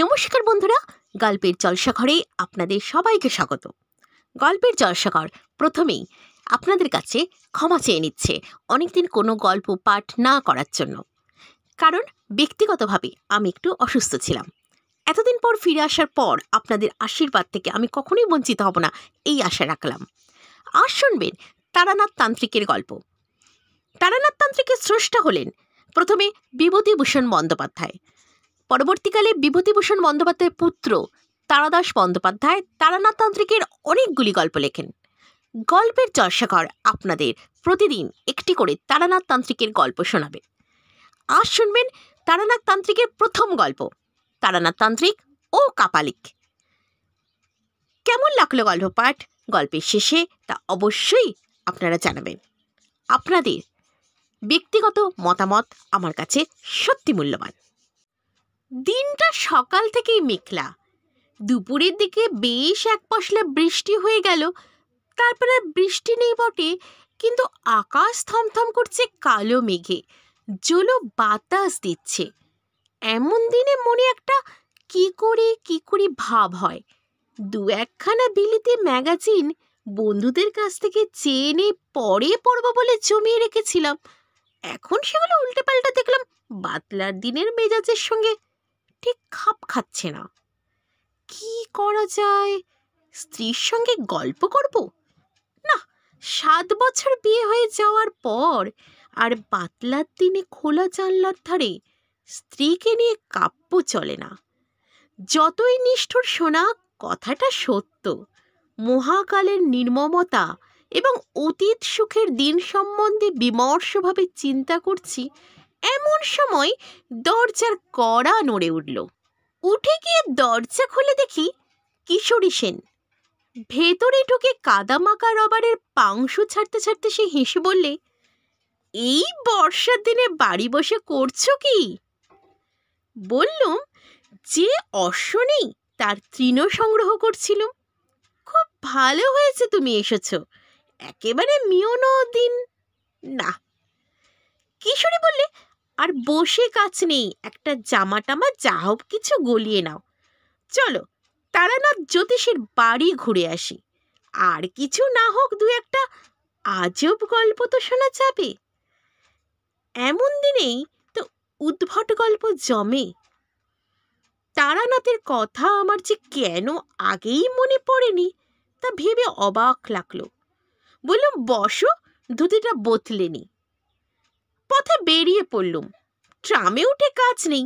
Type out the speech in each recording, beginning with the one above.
নমস্কার বন্ধুরা গল্পের জলসাঘরে আপনাদের সবাইকে স্বাগত গল্পের জলসাঘর প্রথমেই আপনাদের কাছে ক্ষমা চেয়ে নিচ্ছে অনেকদিন কোনো গল্প পাঠ না করার জন্য কারণ ব্যক্তিগতভাবে আমি একটু অসুস্থ ছিলাম এতদিন পর ফিরে আসার পর আপনাদের আশীর্বাদ থেকে আমি কখনোই বঞ্চিত হব না এই আশা রাখলাম আর শুনবেন তারানাথ তান্ত্রিকের গল্প তারানাথ তান্ত্রিকের স্রষ্টা হলেন প্রথমে বিভূতিভূষণ বন্দ্যোপাধ্যায় পরবর্তীকালে বিভূতিভূষণ বন্দ্যোপাধ্যায়ের পুত্র তারাদাস বন্দ্যোপাধ্যায় তারানাথ তান্ত্রিকের অনেকগুলি গল্প লেখেন গল্পের চর্ষাঘর আপনাদের প্রতিদিন একটি করে তারানাথ তান্ত্রিকের গল্প শোনাবে আজ শুনবেন তারানাথ তান্ত্রিকের প্রথম গল্প তারানাথ তান্ত্রিক ও কাপালিক কেমন লাগলো গল্প পাঠ গল্পের শেষে তা অবশ্যই আপনারা জানাবেন আপনাদের ব্যক্তিগত মতামত আমার কাছে সত্যি মূল্যবান দিনটা সকাল থেকেই মেঘলা দুপুরের দিকে বেশ এক পশলা বৃষ্টি হয়ে গেল তারপরে বৃষ্টি নেই বটে কিন্তু আকাশ থমথম করছে কালো মেঘে জলো বাতাস দিচ্ছে এমন দিনে মনে একটা কি করে কি করে ভাব হয় দু একখানা বিলিতে ম্যাগাজিন বন্ধুদের কাছ থেকে চেয়ে পরে পড়ব বলে জমিয়ে রেখেছিলাম এখন সেগুলো উল্টে পাল্টা দেখলাম বাতলার দিনের মেজাজের সঙ্গে ঠিক খাপ খাচ্ছে না কি করা যায় স্ত্রীর সঙ্গে গল্প করব না সাত বছর বিয়ে হয়ে যাওয়ার পর আর পাতলার দিনে খোলা জানলার ধারে স্ত্রীকে নিয়ে কাব্য চলে না যতই নিষ্ঠুর শোনা কথাটা সত্য মহাকালের নির্মমতা এবং অতীত সুখের দিন সম্বন্ধে বিমর্ষভাবে চিন্তা করছি এমন সময় দরজার কড়া নড়ে উঠল উঠে গিয়ে দরজা খুলে দেখি কিশোরী সেন ভেতরে ঢুকে কাদামাকা রবারের পাংশ ছাড়তে ছাড়তে সে হেসে বললে এই বর্ষার দিনে বাড়ি বসে করছো কি বললুম যে অশ্ব নেই তার তৃণ সংগ্রহ করছিলুম খুব ভালো হয়েছে তুমি এসেছ একেবারে মিয়নও দিন না কিশোরী বললে আর বসে কাজ নেই একটা জামা টামা যা হোক কিছু গলিয়ে নাও চলো তারানাথ জ্যোতিষের বাড়ি ঘুরে আসি আর কিছু না হোক দু একটা আজব গল্প তো শোনা যাবে এমন দিনেই তো উদ্ভট গল্প জমে তারানাথের কথা আমার যে কেন আগেই মনে পড়েনি তা ভেবে অবাক লাগলো বললাম বসো ধুতিটা বোতলেনি পথে বেরিয়ে পড়লুম ট্রামে উঠে কাজ নেই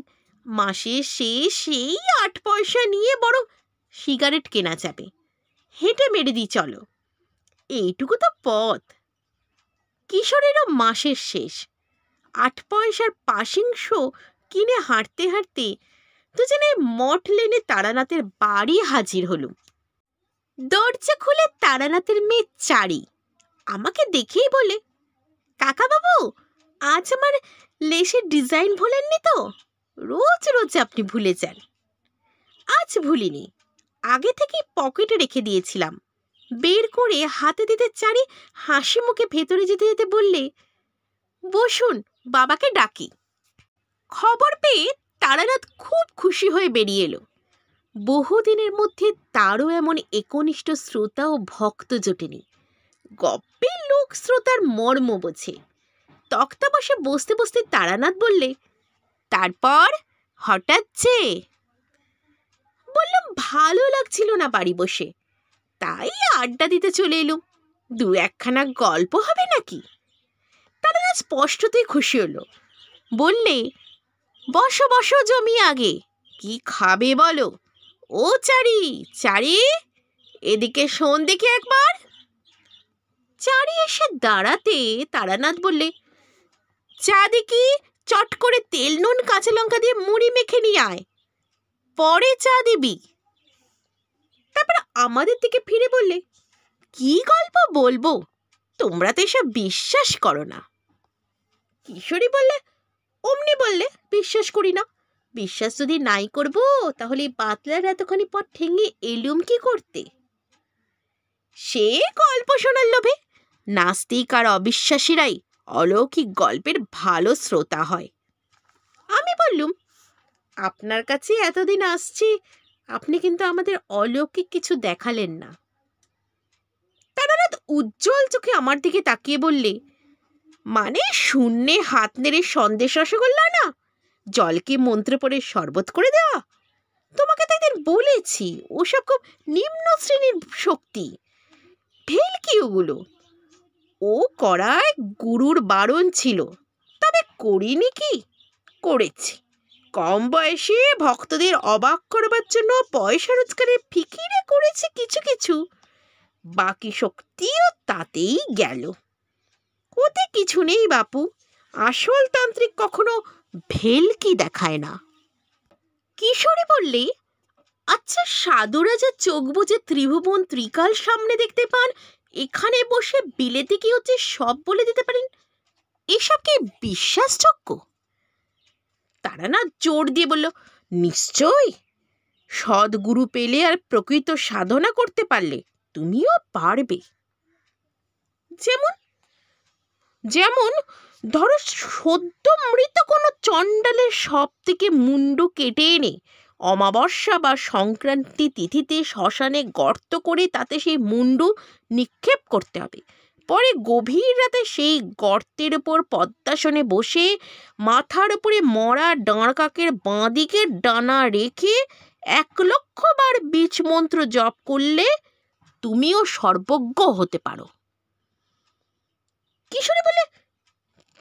মাসের শেষ সেই আট পয়সা নিয়ে বরং সিগারেট কেনা যাবে হেঁটে মেরে দিই চলো এইটুকু তো পথ কিশোরেরও মাসের শেষ আট পয়সার পাসিং শো কিনে হাঁটতে হাঁটতে দুজনে মঠ লেনে তারানাথের বাড়ি হাজির হলুম দরজা খুলে তারানাথের মেয়ে চারি আমাকে দেখেই বলে কাকাবাবু আজ আমার লেসের ডিজাইন ভোলেননি তো রোজ রোজ আপনি ভুলে যান আজ ভুলিনি আগে থেকে পকেটে রেখে দিয়েছিলাম বের করে হাতে দিতে চারি হাসি মুখে ভেতরে যেতে যেতে বললে বসুন বাবাকে ডাকি খবর পেয়ে তারানাথ খুব খুশি হয়ে বেরিয়ে এলো বহুদিনের মধ্যে তারও এমন একনিষ্ঠ শ্রোতা ও ভক্ত জোটেনি গপ্পের লোক শ্রোতার মর্ম বোঝে তক্তা বসে বসতে বসতে তারানাথ বললে তারপর হঠাৎ যে বললাম ভালো লাগছিল না বাড়ি বসে তাই আড্ডা দিতে চলে এলুম দু একখানা গল্প হবে নাকি তারানাথ স্পষ্টতই খুশি হলো বললে বস বস জমি আগে কি খাবে বলো ও চারি চারি এদিকে শোন দেখি একবার চারি এসে দাঁড়াতে তারানাথ বললে চা দেখি চট করে তেল নুন কাঁচা লঙ্কা দিয়ে মুড়ি মেখে নিয়ে আয় পরে চা দিবি তারপর আমাদের দিকে ফিরে বললে কি গল্প বলবো তোমরা তো এসব বিশ্বাস করো না কিশোরী বললে অমনি বললে বিশ্বাস করি না বিশ্বাস যদি নাই করবো তাহলে বাতলার এতখানি পর ঠেঙে এলুম কি করতে সে গল্প শোনার লোভে নাস্তিক আর অবিশ্বাসীরাই অলৌকিক গল্পের ভালো শ্রোতা হয় আমি বললুম আপনার কাছে এতদিন আসছি আপনি কিন্তু আমাদের অলৌকিক কিছু দেখালেন না তারা উজ্জ্বল চোখে আমার দিকে তাকিয়ে বললে মানে শূন্যে হাত নেড়ে সন্দেশ রসগোল্লা না জলকে মন্ত্র পড়ে শরবত করে দেওয়া তোমাকে তো একদিন বলেছি ওসব খুব নিম্ন শ্রেণীর শক্তি ভেল কি ওগুলো ও করায় গুরুর বারণ ছিল তবে করিনি কি করেছি কম বয়সে ভক্তদের অবাক করবার জন্য পয়সা রোজগারের ফিকিরে করেছে কিছু কিছু বাকি শক্তিও তাতেই গেল ওতে কিছু নেই বাপু আসল তান্ত্রিক কখনো ভেলকি দেখায় না কিশোরী বললে আচ্ছা সাধুরা যা চোখ বুঝে ত্রিভুবন ত্রিকাল সামনে দেখতে পান এখানে বসে বিলেতে কি হচ্ছে সব বলে দিতে পারেন এসব কি বিশ্বাসযোগ্য তারা না জোর দিয়ে বলল নিশ্চয়ই সদ্গুরু পেলে আর প্রকৃত সাধনা করতে পারলে তুমিও পারবে যেমন যেমন ধরো সদ্য মৃত কোনো চণ্ডালের সব থেকে মুন্ডু কেটে এনে অমাবস্যা বা সংক্রান্তি তিথিতে শ্মশানে গর্ত করে তাতে সেই মুন্ডু নিক্ষেপ করতে হবে পরে গভীর রাতে সেই গর্তের ওপর পদ্মাসনে বসে মাথার উপরে মরা ডাঁড়কাকের বাঁ ডানা রেখে এক লক্ষ বার বীজ মন্ত্র জপ করলে তুমিও সর্বজ্ঞ হতে পারো কিশোরী বলে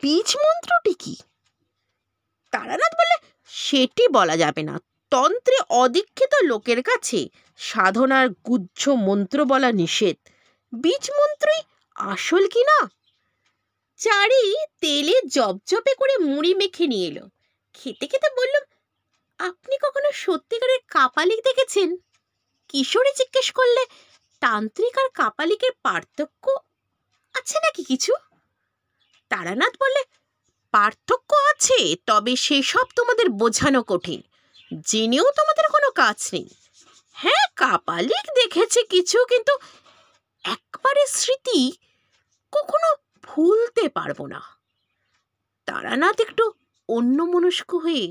বীজ মন্ত্রটি কি তারানাথ বলে সেটি বলা যাবে না তন্ত্রে অদীক্ষিত লোকের কাছে সাধনার গুজ্জ মন্ত্র বলা নিষেধ বীজ মন্ত্রই আসল কি না চারি তেলে জপজপে করে মুড়ি মেখে নিয়ে এলো খেতে খেতে বলল আপনি কখনো সত্যিকারের কাপালিক দেখেছেন কিশোরী জিজ্ঞেস করলে তান্ত্রিক আর কাপালিকের পার্থক্য আছে নাকি কিছু তারানাথ বললে পার্থক্য আছে তবে সেসব তোমাদের বোঝানো কঠিন জেনেও তোমাদের কোনো কাজ নেই হ্যাঁ কাপালিক দেখেছে কিছু কিন্তু একবারে স্মৃতি কখনো ভুলতে পারবো না তারানাথ একটু অন্য মনস্ক হয়ে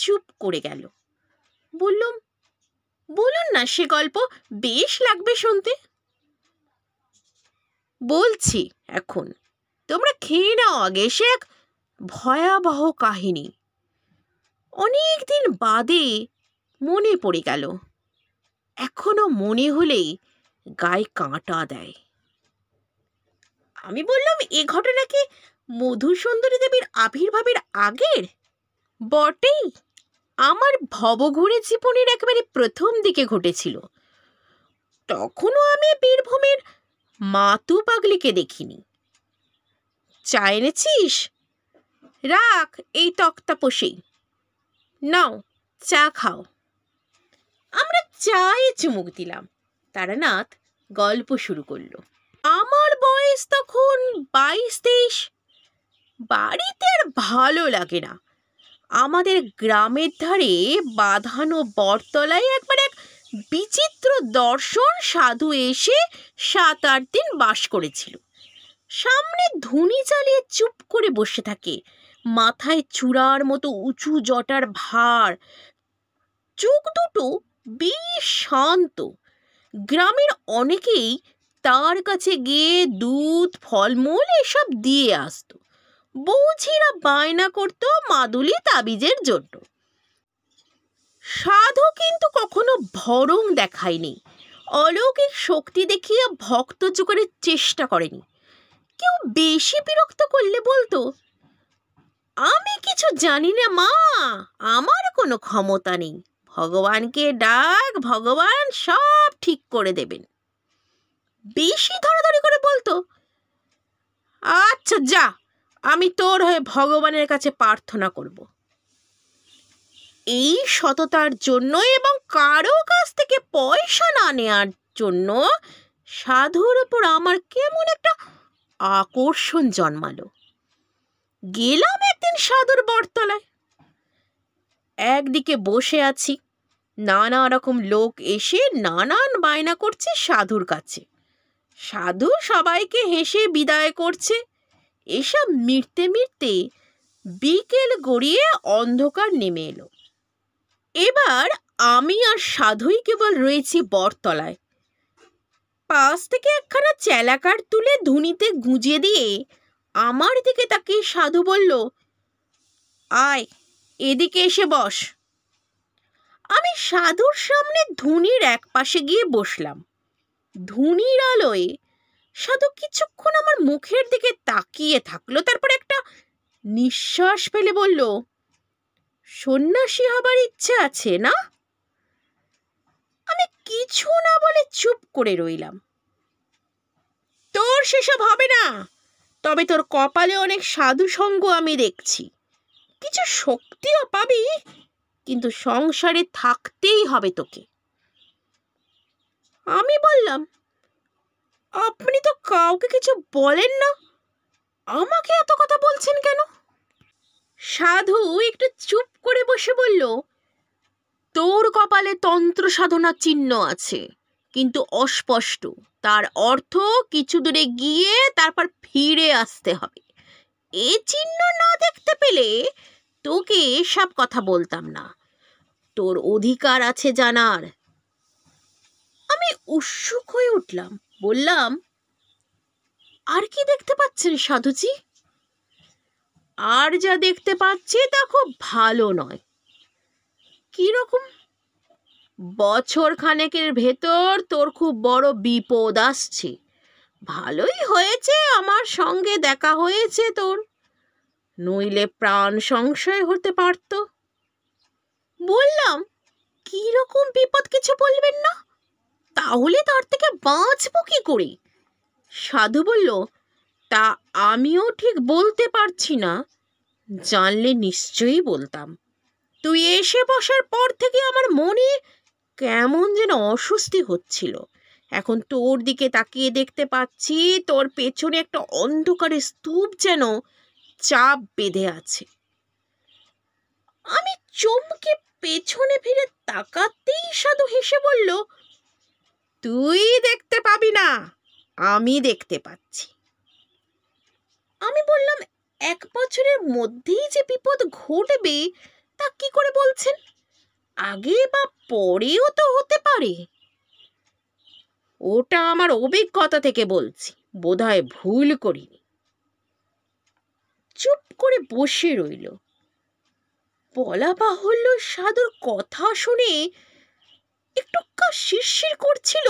চুপ করে গেল বললুম বলুন না সে গল্প বেশ লাগবে শুনতে বলছি এখন তোমরা খেয়ে নাও আগে সে এক ভয়াবহ কাহিনী অনেক দিন বাদে মনে পড়ে গেল এখনো মনে হলেই গায়ে কাঁটা দেয় আমি বললাম এ ঘটনা কি মধুসুন্দরী দেবীর আবির্ভাবের আগের বটেই আমার ভবঘুরে জীবনের একেবারে প্রথম দিকে ঘটেছিল তখনও আমি বীরভূমের মাতু পাগলিকে দেখিনি চা এনেছিস রাখ এই পোষেই নাও চা খাও আমরা চায়ে চুমুক দিলাম তারানাথ গল্প শুরু করল আমার বয়স তখন বাইশ তেইশ বাড়িতে আর ভালো লাগে না আমাদের গ্রামের ধারে বাঁধানো বটতলায় একবার এক বিচিত্র দর্শন সাধু এসে সাত আট দিন বাস করেছিল সামনে ধুনি চালিয়ে চুপ করে বসে থাকে মাথায় চূড়ার মতো উঁচু জটার ভার চোখ দুটো বেশ শান্ত গ্রামের অনেকেই তার কাছে গিয়ে দুধ ফলমূল এসব দিয়ে আসত বৌঝিরা বায়না করত মাদুলি তাবিজের জন্য সাধু কিন্তু কখনো ভরং দেখায়নি অলৌকিক শক্তি দেখিয়ে ভক্ত চোখের চেষ্টা করেনি কেউ বেশি বিরক্ত করলে বলতো আমি কিছু জানি না মা আমার কোনো ক্ষমতা নেই ভগবানকে ডাক ভগবান সব ঠিক করে দেবেন বেশি ধরাধরি করে বলতো আচ্ছা যা আমি তোর হয়ে ভগবানের কাছে প্রার্থনা করব এই সততার জন্য এবং কারো কাছ থেকে পয়সা না নেওয়ার জন্য সাধুর ওপর আমার কেমন একটা আকর্ষণ জন্মালো গেলাম একদিন সাধুর বটতলায় একদিকে বসে আছি নানা রকম লোক এসে নানান বায়না করছে সাধুর কাছে সাধু সবাইকে হেসে বিদায় করছে এসব মিটতে মিটতে বিকেল গড়িয়ে অন্ধকার নেমে এলো এবার আমি আর সাধুই কেবল রয়েছি বটতলায় পাশ থেকে একখানা চ্যালাকার তুলে ধুনিতে গুঁজে দিয়ে আমার দিকে তাকিয়ে সাধু বলল আয় এদিকে এসে বস আমি সাধুর সামনে ধুনির এক পাশে গিয়ে বসলাম ধুনির আলোয় সাধু কিছুক্ষণ আমার মুখের দিকে তাকিয়ে থাকলো তারপর একটা নিঃশ্বাস ফেলে বলল সন্ন্যাসী হবার ইচ্ছে আছে না আমি কিছু না বলে চুপ করে রইলাম তোর সেসব হবে না তবে তোর কপালে অনেক সাধু সঙ্গ আমি দেখছি কিছু শক্তিও পাবি কিন্তু সংসারে থাকতেই হবে তোকে আমি বললাম আপনি তো কাউকে কিছু বলেন না আমাকে এত কথা বলছেন কেন সাধু একটু চুপ করে বসে বলল তোর কপালে তন্ত্র সাধনা চিহ্ন আছে কিন্তু অস্পষ্ট তার অর্থ কিছু দূরে গিয়ে তারপর ফিরে আসতে হবে এ চিহ্ন না দেখতে পেলে তোকে সব কথা বলতাম না তোর অধিকার আছে জানার আমি উৎসুক হয়ে উঠলাম বললাম আর কি দেখতে পাচ্ছেন সাধুজি আর যা দেখতে পাচ্ছি তা খুব ভালো নয় কীরকম বছর খানেকের ভেতর তোর খুব বড় বিপদ আসছে ভালোই হয়েছে আমার সঙ্গে দেখা হয়েছে তোর নইলে প্রাণ সংশয় হতে পারত বললাম রকম বিপদ কিছু বলবেন না তাহলে তার থেকে বাঁচবো কি করে সাধু বলল তা আমিও ঠিক বলতে পারছি না জানলে নিশ্চয়ই বলতাম তুই এসে বসার পর থেকে আমার মনে কেমন যেন অস্বস্তি হচ্ছিল এখন তোর দিকে তাকিয়ে দেখতে পাচ্ছি তোর পেছনে একটা অন্ধকারের স্তূপ যেন চাপ বেঁধে আছে আমি চমকে পেছনে ফিরে তাকাতেই সাধু হেসে বলল তুই দেখতে পাবি না আমি দেখতে পাচ্ছি আমি বললাম এক বছরের মধ্যেই যে বিপদ ঘটবে তা কি করে বলছেন আগে বা পরেও তো হতে পারে ওটা আমার অভিজ্ঞতা থেকে বলছি বোধহয় ভুল করিনি চুপ করে বসে রইল বলা বাহুল্য সাধুর কথা শুনে একটু শিরশির করছিল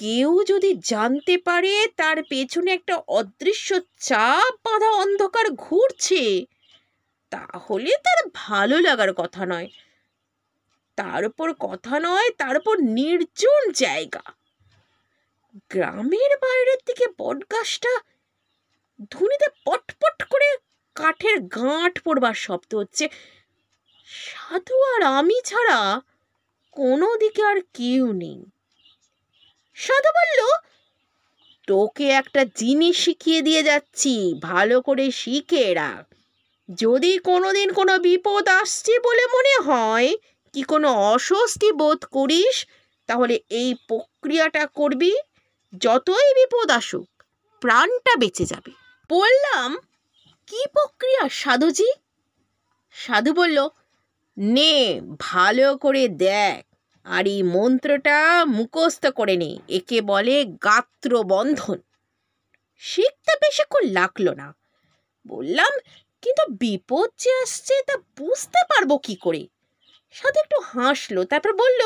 কেউ যদি জানতে পারে তার পেছনে একটা অদৃশ্য চাপ বাঁধা অন্ধকার ঘুরছে তাহলে তার ভালো লাগার কথা নয় তার কথা নয় তার নির্জন জায়গা গ্রামের বাইরের দিকে বটগাছটা ধুনিতে পটপট করে কাঠের গাঁট পড়বার শব্দ হচ্ছে সাধু আর আমি ছাড়া কোনো দিকে আর কেউ নেই সাধু বলল তোকে একটা জিনিস শিখিয়ে দিয়ে যাচ্ছি ভালো করে শিখে রাখ যদি কোনোদিন কোনো বিপদ আসছে বলে মনে হয় কি কোনো অস্বস্তি বোধ করিস তাহলে এই প্রক্রিয়াটা করবি যতই বিপদ আসুক প্রাণটা বেঁচে যাবে বললাম কি প্রক্রিয়া সাধুজি সাধু বলল নে ভালো করে দেখ আর এই মন্ত্রটা মুখস্থ করে নে একে বলে গাত্র বন্ধন শিখতে বেশিক্ষণ লাগলো না বললাম কিন্তু বিপদ যে আসছে তা বুঝতে পারবো কি করে সাথে একটু হাসলো তারপর বলল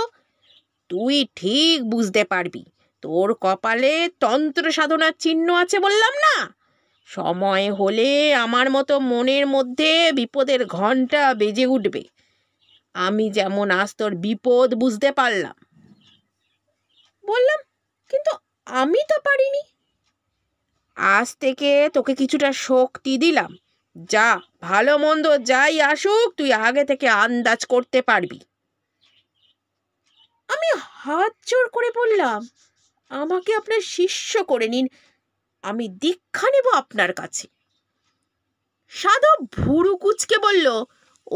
তুই ঠিক বুঝতে পারবি তোর কপালে তন্ত্র সাধনার চিহ্ন আছে বললাম না সময় হলে আমার মতো মনের মধ্যে বিপদের ঘন্টা বেজে উঠবে আমি যেমন আজ তোর বিপদ বুঝতে পারলাম বললাম কিন্তু আমি তো পারিনি আজ থেকে তোকে কিছুটা শক্তি দিলাম যা ভালো মন্দ যাই আসুক তুই আগে থেকে আন্দাজ করতে পারবি আমি হাত জোর করে বললাম আমাকে আপনার শিষ্য করে নিন আমি দীক্ষা নেব আপনার কাছে সাধু ভুরু কুচকে বলল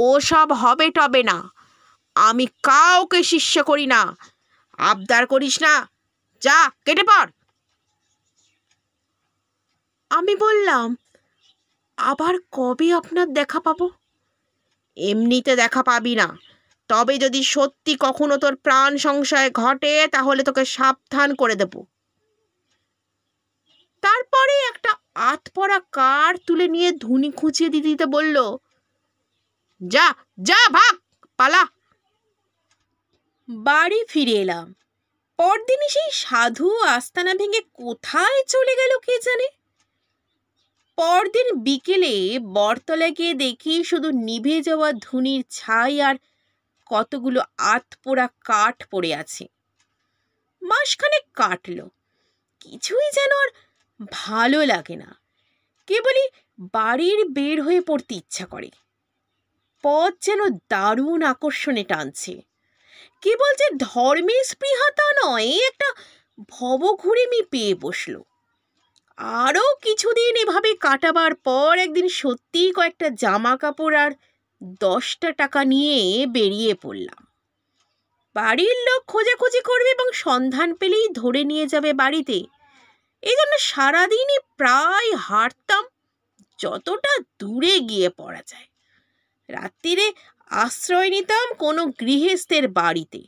ও সব হবে টবে না আমি কাউকে শিষ্য করি না আবদার করিস না যা কেটে পড় আমি বললাম আবার কবে আপনার দেখা পাবো এমনিতে দেখা পাবি না তবে যদি সত্যি কখনো তোর প্রাণ সংশয় ঘটে তাহলে তোকে সাবধান করে দেব তারপরে একটা আতপরা কার তুলে নিয়ে ধুনি খুঁচিয়ে দিতে দিতে বলল যা যা ভাগ পালা বাড়ি ফিরে এলাম পরদিনই সেই সাধু আস্তানা ভেঙে কোথায় চলে গেল কে জানে পরদিন বিকেলে বরতলা গিয়ে দেখি শুধু নিভে যাওয়া ধুনির ছাই আর কতগুলো আতপোড়া কাঠ পড়ে আছে মাসখানেক কাটল কিছুই যেন আর ভালো লাগে না কেবলই বাড়ির বের হয়ে পড়তে ইচ্ছা করে পথ যেন দারুণ আকর্ষণে টানছে কেবল যে ধর্মের স্পৃহা তা নয় একটা ভবঘুরিমি পেয়ে বসলো আরও কিছুদিন এভাবে কাটাবার পর একদিন সত্যিই কয়েকটা জামা কাপড় আর দশটা টাকা নিয়ে বেরিয়ে পড়লাম বাড়ির লোক খোঁজাখুঁজি করবে এবং সন্ধান পেলেই ধরে নিয়ে যাবে বাড়িতে এই জন্য সারাদিনই প্রায় হাঁটতাম যতটা দূরে গিয়ে পড়া যায় রাত্রিরে আশ্রয় নিতাম কোনো গৃহস্থের বাড়িতে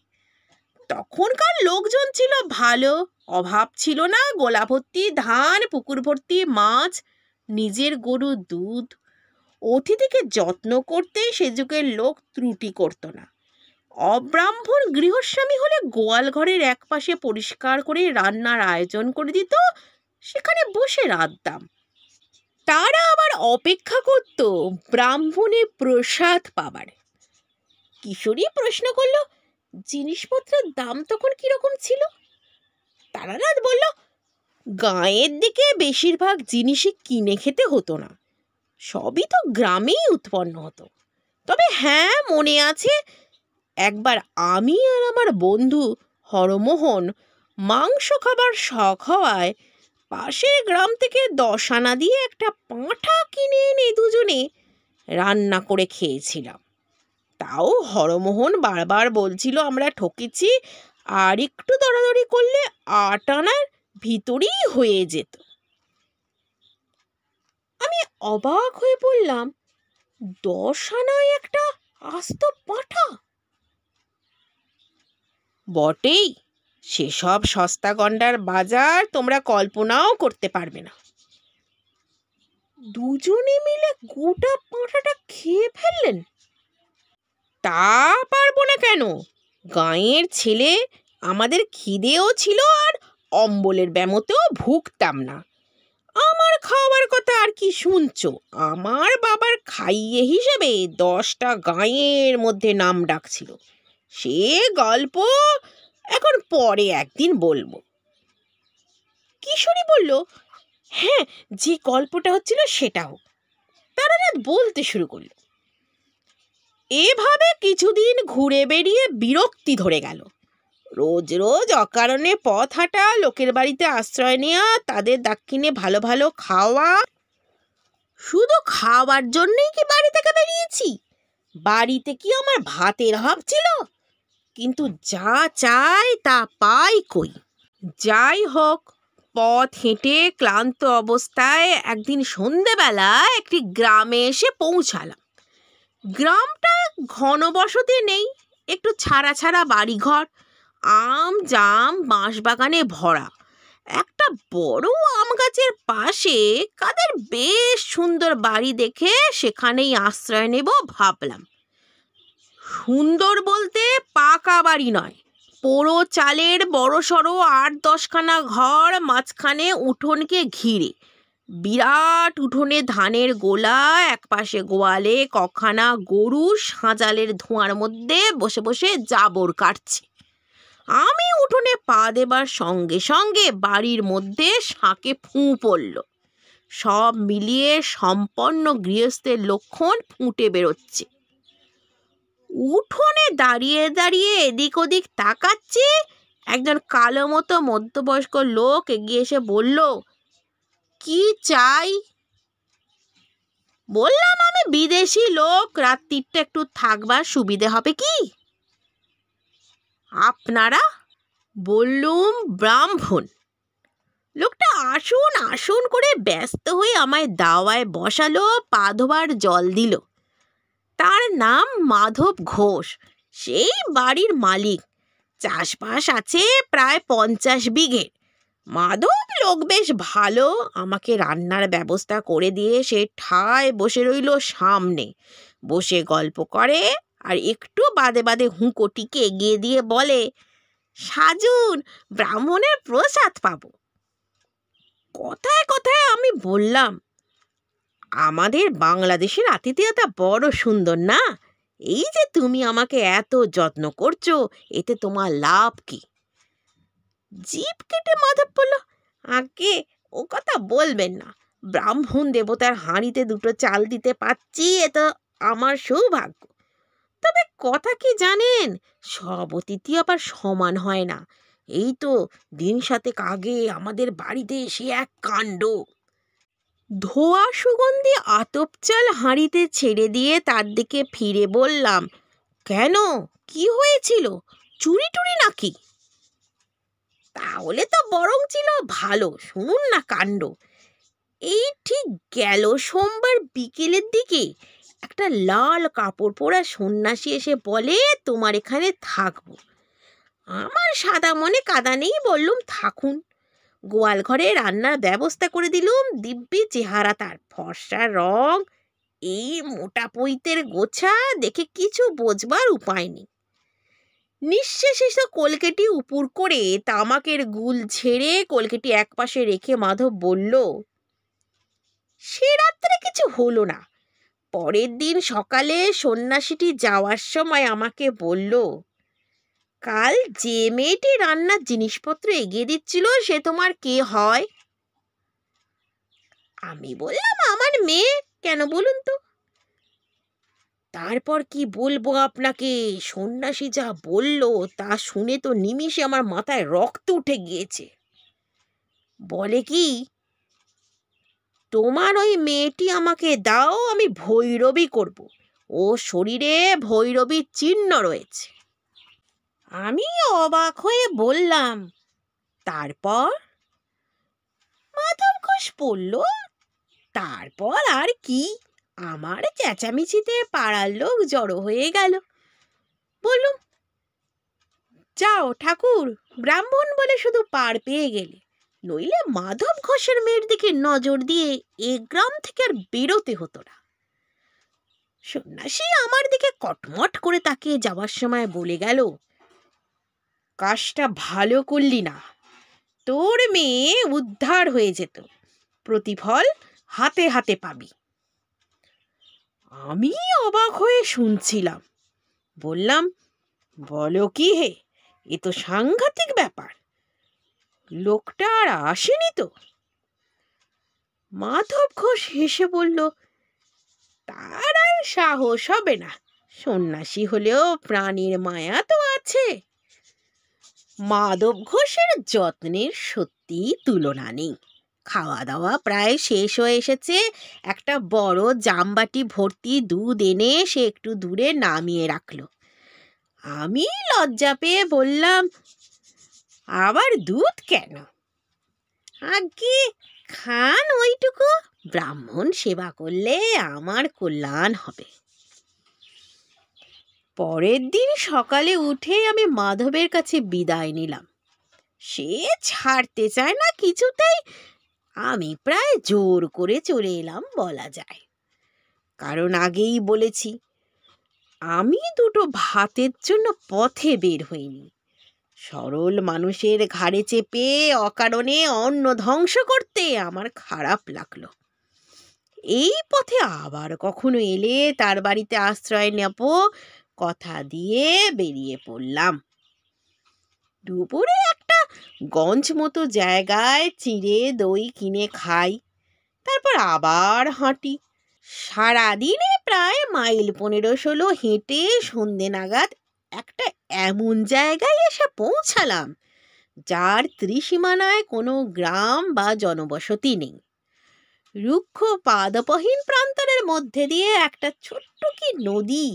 তখনকার লোকজন ছিল ভালো অভাব ছিল না গোলা ভর্তি ধান পুকুর ভর্তি মাছ নিজের গরু দুধ অতিথিকে যত্ন করতে সে যুগের লোক ত্রুটি করতো না অব্রাহ্মণ গৃহস্বামী হলে গোয়াল ঘরের এক পাশে পরিষ্কার করে রান্নার আয়োজন করে দিত সেখানে বসে রাঁধতাম তারা আবার অপেক্ষা করত ব্রাহ্মণে প্রসাদ পাবার কিশোরী প্রশ্ন করলো জিনিসপত্রের দাম তখন কীরকম ছিল তারানাথ বলল গাঁয়ের দিকে বেশিরভাগ জিনিসই কিনে খেতে হতো না সবই তো গ্রামেই উৎপন্ন হতো তবে হ্যাঁ মনে আছে একবার আমি আর আমার বন্ধু হরমোহন মাংস খাবার শখ হওয়ায় পাশের গ্রাম থেকে দশ আনা দিয়ে একটা পাঁঠা কিনে এনে দুজনে রান্না করে খেয়েছিলাম তাও হরমোহন বারবার বলছিল আমরা ঠকেছি আর একটু দরাদরি করলে আট আনার ভিতরেই হয়ে যেত আমি অবাক হয়ে পড়লাম দশ আনায় একটা আস্ত পাঠা বটেই সেসব সস্তা গন্ডার বাজার তোমরা কল্পনাও করতে পারবে না দুজনে মিলে গোটা পাঁঠাটা খেয়ে ফেললেন তা পারবো না কেন গাঁয়ের ছেলে আমাদের খিদেও ছিল আর অম্বলের ব্যামতেও ভুগতাম না আমার খাওয়ার কথা আর কি শুনছো আমার বাবার খাইয়ে হিসেবে দশটা গাঁয়ের মধ্যে নাম ডাকছিল সে গল্প এখন পরে একদিন বলবো কিশোরী বলল হ্যাঁ যে গল্পটা হচ্ছিল সেটাও তারা রাত বলতে শুরু করলো এভাবে কিছুদিন ঘুরে বেরিয়ে বিরক্তি ধরে গেল রোজ রোজ অকারণে পথ হাঁটা লোকের বাড়িতে আশ্রয় নেওয়া তাদের দাক্ষিণে ভালো ভালো খাওয়া শুধু খাওয়ার জন্যই কি বাড়ি থেকে বেরিয়েছি বাড়িতে কি আমার ভাতের অভাব ছিল কিন্তু যা চাই তা পাই কই যাই হোক পথ হেঁটে ক্লান্ত অবস্থায় একদিন সন্ধেবেলা একটি গ্রামে এসে পৌঁছালাম গ্রামটা ঘনবসতি নেই একটু ছাড়া ছাড়া বাড়িঘর আম জাম বাঁশ বাগানে ভরা একটা বড় আম গাছের পাশে কাদের বেশ সুন্দর বাড়ি দেখে সেখানেই আশ্রয় নেব ভাবলাম সুন্দর বলতে পাকা বাড়ি নয় পোড়ো চালের বড় সড়ো আট দশখানা ঘর মাঝখানে উঠোনকে ঘিরে বিরাট উঠোনে ধানের গোলা একপাশে গোয়ালে কখানা গরু সাঁজালের ধোঁয়ার মধ্যে বসে বসে জাবর কাটছে আমি উঠোনে পা দেবার সঙ্গে সঙ্গে বাড়ির মধ্যে শাঁকে ফুঁ পড়ল সব মিলিয়ে সম্পন্ন গৃহস্থের লক্ষণ ফুঁটে বেরোচ্ছে উঠোনে দাঁড়িয়ে দাঁড়িয়ে এদিক ওদিক তাকাচ্ছি একজন কালো মতো মধ্যবয়স্ক লোক এগিয়ে এসে বলল কি চাই বললাম আমি বিদেশি লোক রাত্রিটা একটু থাকবার সুবিধে হবে কি আপনারা বললুম ব্রাহ্মণ লোকটা আসুন আসুন করে ব্যস্ত হয়ে আমায় দাওয়ায় বসালো পাধবার জল দিল তার নাম মাধব ঘোষ সেই বাড়ির মালিক চাষবাস আছে প্রায় পঞ্চাশ বিঘে মাদক লোক বেশ ভালো আমাকে রান্নার ব্যবস্থা করে দিয়ে সে ঠায় বসে রইল সামনে বসে গল্প করে আর একটু বাদে বাদে হুঁকোটিকে এগিয়ে দিয়ে বলে সাজুন ব্রাহ্মণের প্রসাদ পাবো কথায় কথায় আমি বললাম আমাদের বাংলাদেশের আতিথেয়তা বড় সুন্দর না এই যে তুমি আমাকে এত যত্ন করছো এতে তোমার লাভ কী জীব কেটে মাধব বলল আগে ও কথা বলবেন না ব্রাহ্মণ দেবতার হাঁড়িতে দুটো চাল দিতে পাচ্ছি এ তো আমার সৌভাগ্য তবে কথা কি জানেন সব অতিথি আবার সমান হয় না এই তো দিন সাতেক আগে আমাদের বাড়িতে এসে এক কাণ্ড ধোয়া সুগন্ধি আতপ চাল হাঁড়িতে ছেড়ে দিয়ে তার দিকে ফিরে বললাম কেন কি হয়েছিল চুরি টুরি নাকি তাহলে তো বরং ছিল ভালো শুনুন না কাণ্ড এই ঠিক গেল সোমবার বিকেলের দিকে একটা লাল কাপড় পরা সন্ন্যাসী এসে বলে তোমার এখানে থাকবো আমার সাদা মনে কাদা নেই বললুম থাকুন গোয়াল ঘরে রান্নার ব্যবস্থা করে দিলুম দিব্যি চেহারা তার ফর্সার রং এই মোটা পৈতের গোছা দেখে কিছু বোঝবার উপায় নেই নিঃশেষে সে কলকেটি উপুর করে তামাকের গুল ঝেড়ে কলকেটি একপাশে রেখে মাধব বলল সে রাত্রে কিছু হলো না পরের দিন সকালে সন্ন্যাসীটি যাওয়ার সময় আমাকে বলল কাল যে মেয়েটি রান্নার জিনিসপত্র এগিয়ে দিচ্ছিল সে তোমার কে হয় আমি বললাম আমার মেয়ে কেন বলুন তো তারপর কি বলবো আপনাকে সন্ন্যাসী যা বলল তা শুনে তো নিমিষে আমার মাথায় রক্ত উঠে গিয়েছে বলে কি তোমার ওই মেয়েটি আমাকে দাও আমি ভৈরবী করব ও শরীরে ভৈরবীর চিহ্ন রয়েছে আমি অবাক হয়ে বললাম তারপর মাধব ঘোষ পড়ল তারপর আর কি আমার চেঁচামেচিতে পাড়ার লোক জড়ো হয়ে গেল বললুম যাও ঠাকুর ব্রাহ্মণ বলে শুধু পার পেয়ে গেলে নইলে মাধব ঘোষের মেয়ের দিকে নজর দিয়ে এ গ্রাম থেকে আর বেরোতে হতো না সন্ন্যাসী আমার দিকে কটমট করে তাকিয়ে যাওয়ার সময় বলে গেল কাজটা ভালো করলি না তোর মেয়ে উদ্ধার হয়ে যেত প্রতিফল হাতে হাতে পাবি আমি অবাক হয়ে শুনছিলাম বললাম বলো কি হে এ তো সাংঘাতিক ব্যাপার লোকটা আর আসেনি তো মাধব ঘোষ হেসে বলল তার আর সাহস হবে না সন্ন্যাসী হলেও প্রাণীর মায়া তো আছে মাধব ঘোষের যত্নের সত্যিই তুলনা নেই খাওয়া দাওয়া প্রায় শেষ হয়ে এসেছে একটা বড় জামবাটি ভর্তি দুধ এনে সে একটু দূরে নামিয়ে রাখলো আমি লজ্জা পেয়ে বললাম আবার দুধ কেন আগে খান ওইটুকু ব্রাহ্মণ সেবা করলে আমার কল্যাণ হবে পরের দিন সকালে উঠে আমি মাধবের কাছে বিদায় নিলাম সে ছাড়তে চায় না কিছুতেই আমি প্রায় জোর করে চলে এলাম বলা যায় কারণ আগেই বলেছি আমি দুটো ভাতের জন্য পথে বের হইনি সরল মানুষের ঘাড়ে চেপে অকারণে অন্ন ধ্বংস করতে আমার খারাপ লাগলো এই পথে আবার কখনো এলে তার বাড়িতে আশ্রয় নেব কথা দিয়ে বেরিয়ে পড়লাম দুপুরে একটা গঞ্জ মতো জায়গায় চিড়ে দই কিনে খাই তারপর আবার হাঁটি সারাদিনে প্রায় মাইল পনেরো ষোলো হেঁটে সন্ধে নাগাদ একটা এমন জায়গায় এসে পৌঁছালাম যার ত্রিসীমানায় কোনো গ্রাম বা জনবসতি নেই রুক্ষ পাদপহীন প্রান্তরের মধ্যে দিয়ে একটা ছোট্ট কি নদী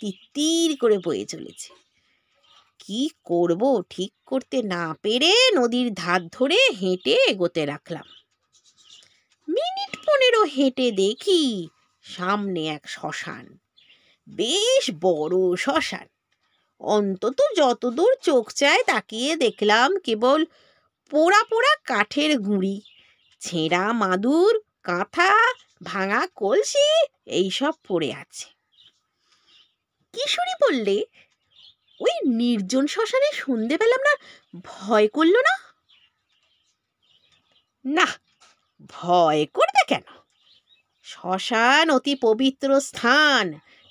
তিত্তির করে বয়ে চলেছে কি করব ঠিক করতে না পেরে নদীর ধার ধরে হেঁটে এগোতে রাখলাম মিনিট পনেরো হেঁটে দেখি সামনে এক শ্মশান বেশ বড় শ্মশান অন্তত যতদূর চোখ চায় তাকিয়ে দেখলাম কেবল পোড়া পোড়া কাঠের গুঁড়ি ছেঁড়া মাদুর কাঁথা ভাঙা কলসি এইসব পড়ে আছে কিশোরী বললে ওই নির্জন শ্মশানে পেলাম আপনার ভয় করল না না ভয় করবে কেন শ্মশান অতি পবিত্র স্থান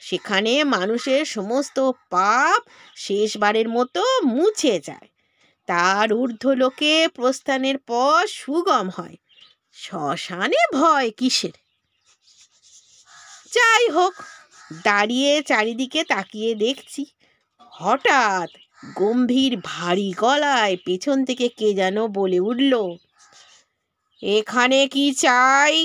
সেখানে মানুষের সমস্ত পাপ শেষবারের মতো মুছে যায় তার ঊর্ধ্ব লোকে প্রস্থানের পর সুগম হয় শ্মশানে ভয় কিসের যাই হোক দাঁড়িয়ে চারিদিকে তাকিয়ে দেখছি হঠাৎ গম্ভীর ভারী গলায় পেছন থেকে কে যেন বলে উঠল এখানে কি চাই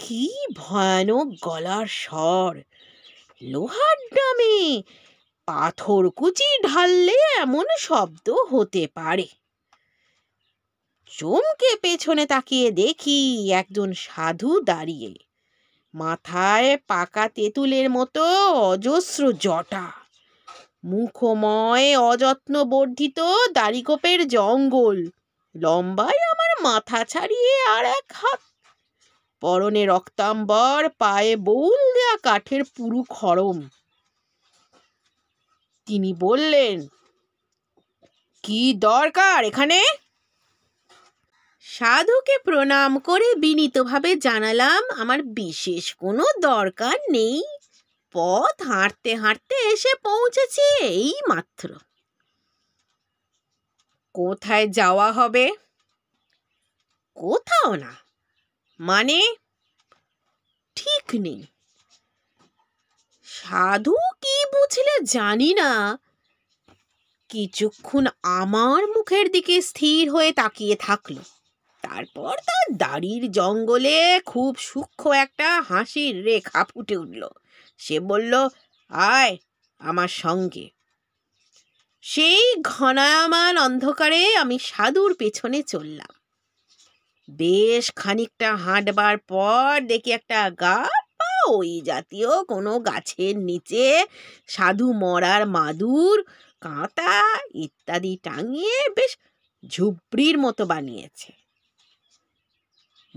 কি ভয়ানক গলার স্বর লোহার ডামে পাথর কুচি ঢাললে এমন শব্দ হতে পারে চমকে পেছনে তাকিয়ে দেখি একজন সাধু দাঁড়িয়ে মাথায় পাকা তেঁতুলের মতো অজস্র জটা মুখময় অযত্ন বর্ধিত দাড়িকোপের জঙ্গল লম্বায় আমার মাথা ছাড়িয়ে আর এক হাত পরনে রক্তাম্বর পায়ে বউল দেয়া কাঠের পুরু খরম তিনি বললেন কি দরকার এখানে সাধুকে প্রণাম করে বিনীতভাবে জানালাম আমার বিশেষ কোনো দরকার নেই পথ হাঁটতে হাঁটতে এসে পৌঁছেছি এই মাত্র কোথায় যাওয়া হবে কোথাও না মানে ঠিক নেই সাধু কি বুঝলে জানি না কিছুক্ষণ আমার মুখের দিকে স্থির হয়ে তাকিয়ে থাকলো তারপর তার দাড়ির জঙ্গলে খুব সূক্ষ্ম একটা হাসির রেখা ফুটে উঠল সে বলল আয় আমার সঙ্গে সেই ঘনায়মান অন্ধকারে আমি সাধুর পেছনে চললাম বেশ খানিকটা হাঁটবার পর দেখি একটা গাছ বা ওই জাতীয় কোনো গাছের নিচে সাধু মরার মাদুর কাঁতা ইত্যাদি টাঙিয়ে বেশ ঝুপড়ির মতো বানিয়েছে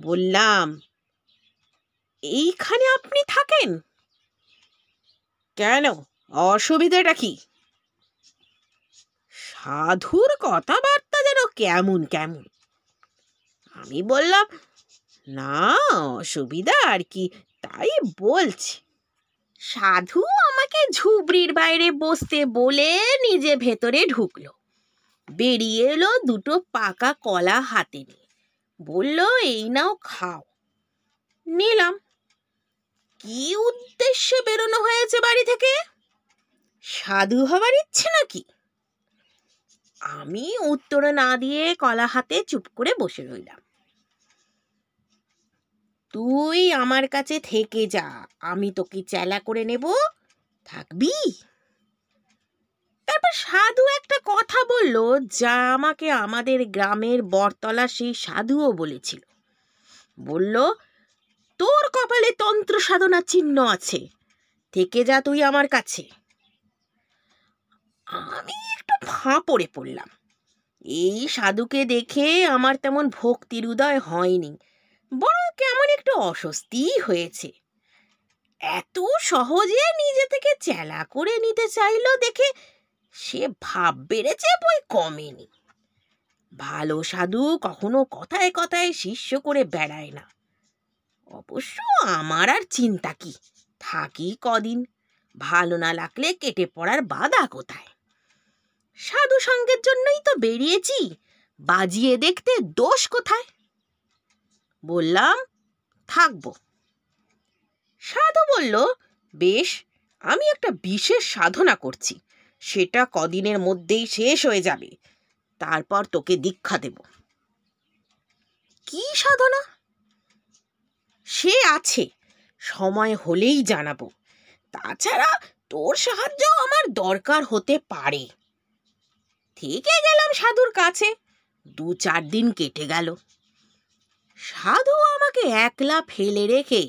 বললাম এইখানে আপনি থাকেন কেন অসুবিধাটা কি সাধুর কথাবার্তা যেন কেমন কেমন আমি বললাম না অসুবিধা আর কি তাই বলছি সাধু আমাকে ঝুবড়ির বাইরে বসতে বলে নিজে ভেতরে ঢুকলো বেরিয়ে এলো দুটো পাকা কলা হাতে নিয়ে বলল এই নাও খাও নিলাম কি উদ্দেশ্যে বেরোনো হয়েছে বাড়ি থেকে সাধু হবার ইচ্ছে নাকি আমি উত্তর না দিয়ে কলা হাতে চুপ করে বসে রইলাম তুই আমার কাছে থেকে যা আমি তোকে চেলা করে নেব থাকবি তারপর সাধু একটা কথা বলল যা আমাকে আমাদের গ্রামের বরতলা সেই সাধুও বলেছিল বলল তোর কপালে তন্ত্র সাধনা চিহ্ন আছে থেকে যা তুই আমার কাছে আমি একটু ফা পড়ে পড়লাম এই সাধুকে দেখে আমার তেমন ভক্তির উদয় হয়নি বরং কেমন একটু অস্বস্তিই হয়েছে এত সহজে নিজে থেকে চেলা করে নিতে চাইল দেখে সে ভাব বেড়েছে বই কমেনি ভালো সাধু কখনো কথায় কথায় শিষ্য করে বেড়ায় না অবশ্য আমার আর চিন্তা কি থাকি কদিন ভালো না লাগলে কেটে পড়ার বাধা কোথায় সাধু সঙ্গের জন্যই তো বেরিয়েছি বাজিয়ে দেখতে দোষ কোথায় বললাম থাকবো সাধু বলল বেশ আমি একটা বিশেষ সাধনা করছি সেটা কদিনের মধ্যেই শেষ হয়ে যাবে তারপর তোকে দীক্ষা দেব কি সাধনা সে আছে সময় হলেই জানাবো তাছাড়া তোর সাহায্য আমার দরকার হতে পারে থেকে গেলাম সাধুর কাছে দু চার দিন কেটে গেল সাধু আমাকে একলা ফেলে রেখে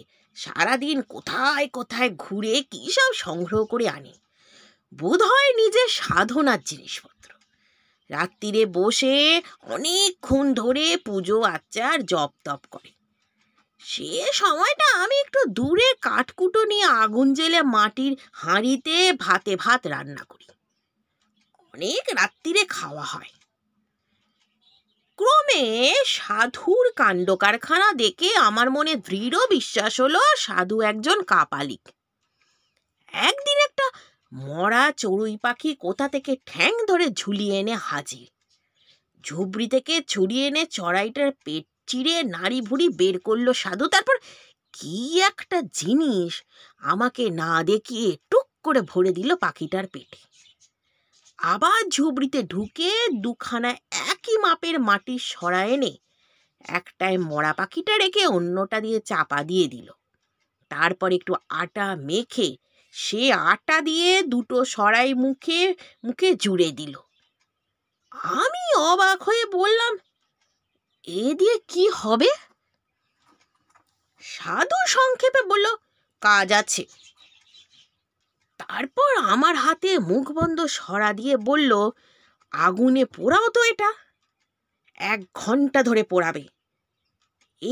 সারাদিন কোথায় কোথায় ঘুরে কী সব সংগ্রহ করে আনে বোধ হয় নিজের সাধনার জিনিসপত্র রাত্রিরে বসে অনেকক্ষণ ধরে পুজো আচার জপ তপ করে সে সময়টা আমি একটু দূরে কাঠকুটো নিয়ে আগুন জেলে মাটির হাঁড়িতে ভাতে ভাত রান্না করি অনেক রাত্রিরে খাওয়া হয় ক্রমে সাধুর কাণ্ড কারখানা দেখে আমার মনে দৃঢ় বিশ্বাস হলো সাধু একজন কাপালিক একদিন একটা মরা চড়ুই পাখি কোথা থেকে ঠ্যাং ধরে ঝুলিয়ে এনে হাজির ঝুবড়ি থেকে ছড়িয়ে এনে চড়াইটার পেট চিড়ে নাড়ি ভুড়ি বের করলো সাধু তারপর কি একটা জিনিস আমাকে না দেখিয়ে টুক করে ভরে দিল পাখিটার পেটে আবার ঝুবড়িতে ঢুকে দুখানা একই মাপের মাটি সরা এনে একটায় মরা পাখিটা রেখে অন্যটা দিয়ে চাপা দিয়ে দিল তারপর একটু আটা মেখে সে আটা দিয়ে দুটো সরাই মুখে মুখে জুড়ে দিল আমি অবাক হয়ে বললাম এ দিয়ে কি হবে সাধু সংক্ষেপে বলল কাজ আছে তারপর আমার হাতে মুখ বন্ধ সরা দিয়ে বলল আগুনে পোড়াও তো এটা এক ঘন্টা ধরে পোড়াবে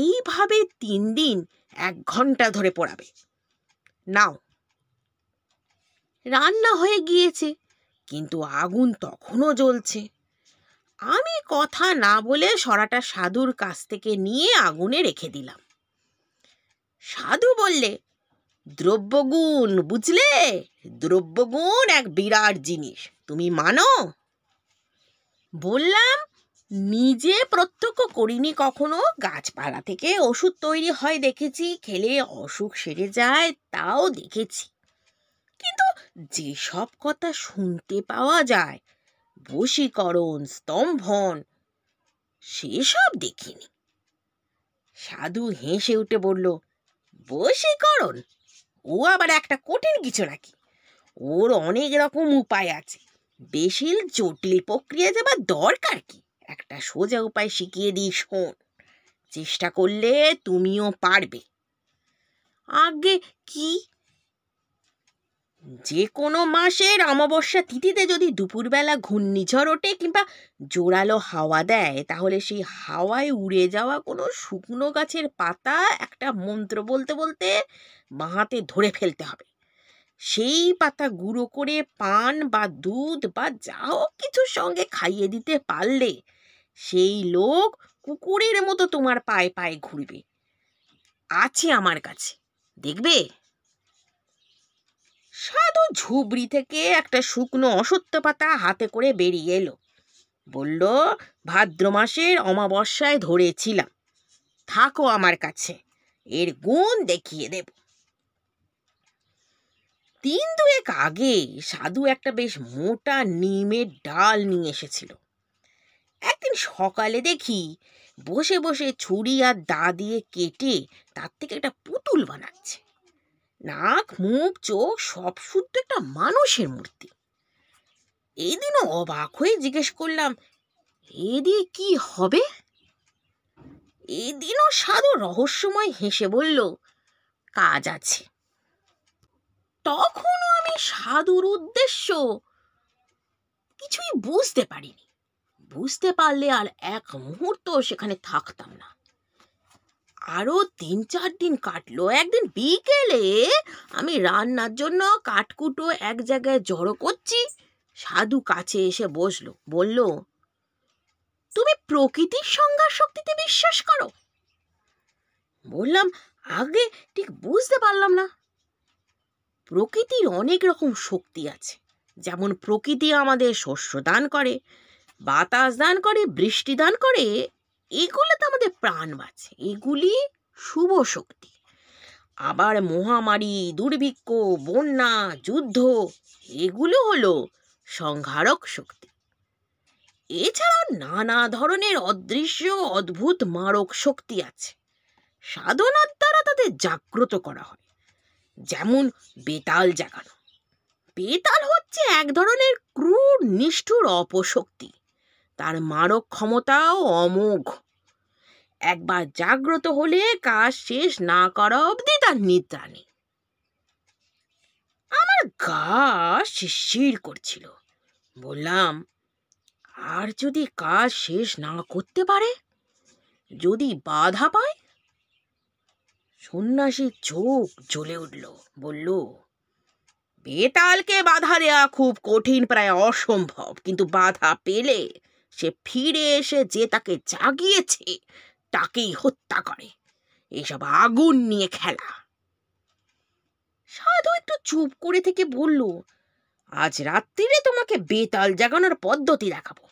এইভাবে তিন দিন এক ঘন্টা ধরে পোড়াবে নাও রান্না হয়ে গিয়েছে কিন্তু আগুন তখনও জ্বলছে আমি কথা না বলে সরাটা সাধুর কাছ থেকে নিয়ে আগুনে রেখে দিলাম সাধু বললে দ্রব্যগুণ বুঝলে দ্রব্যগুণ এক বিরাট জিনিস তুমি মানো বললাম নিজে প্রত্যক্ষ করিনি কখনো গাছপালা থেকে ওষুধ তৈরি হয় দেখেছি খেলে অসুখ সেরে যায় তাও দেখেছি কিন্তু যেসব কথা শুনতে পাওয়া যায় বশীকরণ স্তম্ভন সেসব দেখিনি সাধু হেসে উঠে বলল বশীকরণ ও আবার একটা কঠিন কিছু নাকি ওর অনেক রকম উপায় আছে বেশি জটিল প্রক্রিয়া যাবার দরকার কি একটা সোজা উপায় শিখিয়ে দিই শোন চেষ্টা করলে তুমিও পারবে আগে কি যে কোনো মাসের অমাবস্যা তিথিতে যদি দুপুরবেলা ঘূর্ণিঝড় ওঠে কিংবা জোরালো হাওয়া দেয় তাহলে সেই হাওয়ায় উড়ে যাওয়া কোনো শুকনো গাছের পাতা একটা মন্ত্র বলতে বলতে বাঁ হাতে ধরে ফেলতে হবে সেই পাতা গুঁড়ো করে পান বা দুধ বা যা হোক কিছুর সঙ্গে খাইয়ে দিতে পারলে সেই লোক কুকুরের মতো তোমার পায়ে পায়ে ঘুরবে আছে আমার কাছে দেখবে সাধু ঝুবড়ি থেকে একটা শুকনো অসত্য পাতা হাতে করে বেরিয়ে এলো বলল ভাদ্র মাসের অমাবস্যায় ধরেছিলাম থাকো আমার কাছে এর গুণ দেখিয়ে দেব তিন দুয়েক আগে সাধু একটা বেশ মোটা নিমের ডাল নিয়ে এসেছিল একদিন সকালে দেখি বসে বসে ছুরি আর দা দিয়ে কেটে তার থেকে একটা পুতুল বানাচ্ছে নাক মুখ চোখ সব শুদ্ধ একটা মানুষের মূর্তি এই দিনও অবাক হয়ে জিজ্ঞেস করলাম এ দিয়ে কি হবে এদিনও সাধু রহস্যময় হেসে বলল কাজ আছে তখনও আমি সাধুর উদ্দেশ্য কিছুই বুঝতে পারিনি বুঝতে পারলে আর এক মুহূর্ত সেখানে থাকতাম না আরও তিন চার দিন কাটলো একদিন বিকেলে আমি রান্নার জন্য কাঠকুটো এক জায়গায় জড়ো করছি সাধু কাছে এসে বসলো বলল তুমি প্রকৃতির সংজ্ঞা শক্তিতে বিশ্বাস করো বললাম আগে ঠিক বুঝতে পারলাম না প্রকৃতির অনেক রকম শক্তি আছে যেমন প্রকৃতি আমাদের শস্য দান করে বাতাস দান করে বৃষ্টি দান করে তো আমাদের প্রাণ বাঁচে এগুলি শুভ শক্তি আবার মহামারী দুর্ভিক্ষ বন্যা যুদ্ধ এগুলো হলো সংহারক শক্তি এছাড়াও নানা ধরনের অদৃশ্য অদ্ভুত মারক শক্তি আছে সাধনার দ্বারা তাদের জাগ্রত করা হয় যেমন বেতাল জাগানো বেতাল হচ্ছে এক ধরনের ক্রূর নিষ্ঠুর অপশক্তি তার মারক ক্ষমতাও অমোঘ একবার জাগ্রত হলে কাজ শেষ না করা অবধি তার নিদ্রা নেই আমার গা শিশির করছিল বললাম আর যদি কাজ শেষ না করতে পারে যদি বাধা পায় সন্ন্যাসীর চোখ জ্বলে উঠল বলল বেতালকে বাধা দেওয়া খুব কঠিন প্রায় অসম্ভব কিন্তু বাধা পেলে সে ফিরে এসে যে তাকে জাগিয়েছে তাকেই হত্যা করে এসব আগুন নিয়ে খেলা সাধু একটু চুপ করে থেকে বলল আজ রাত্রিরে তোমাকে বেতাল জাগানোর পদ্ধতি দেখাবো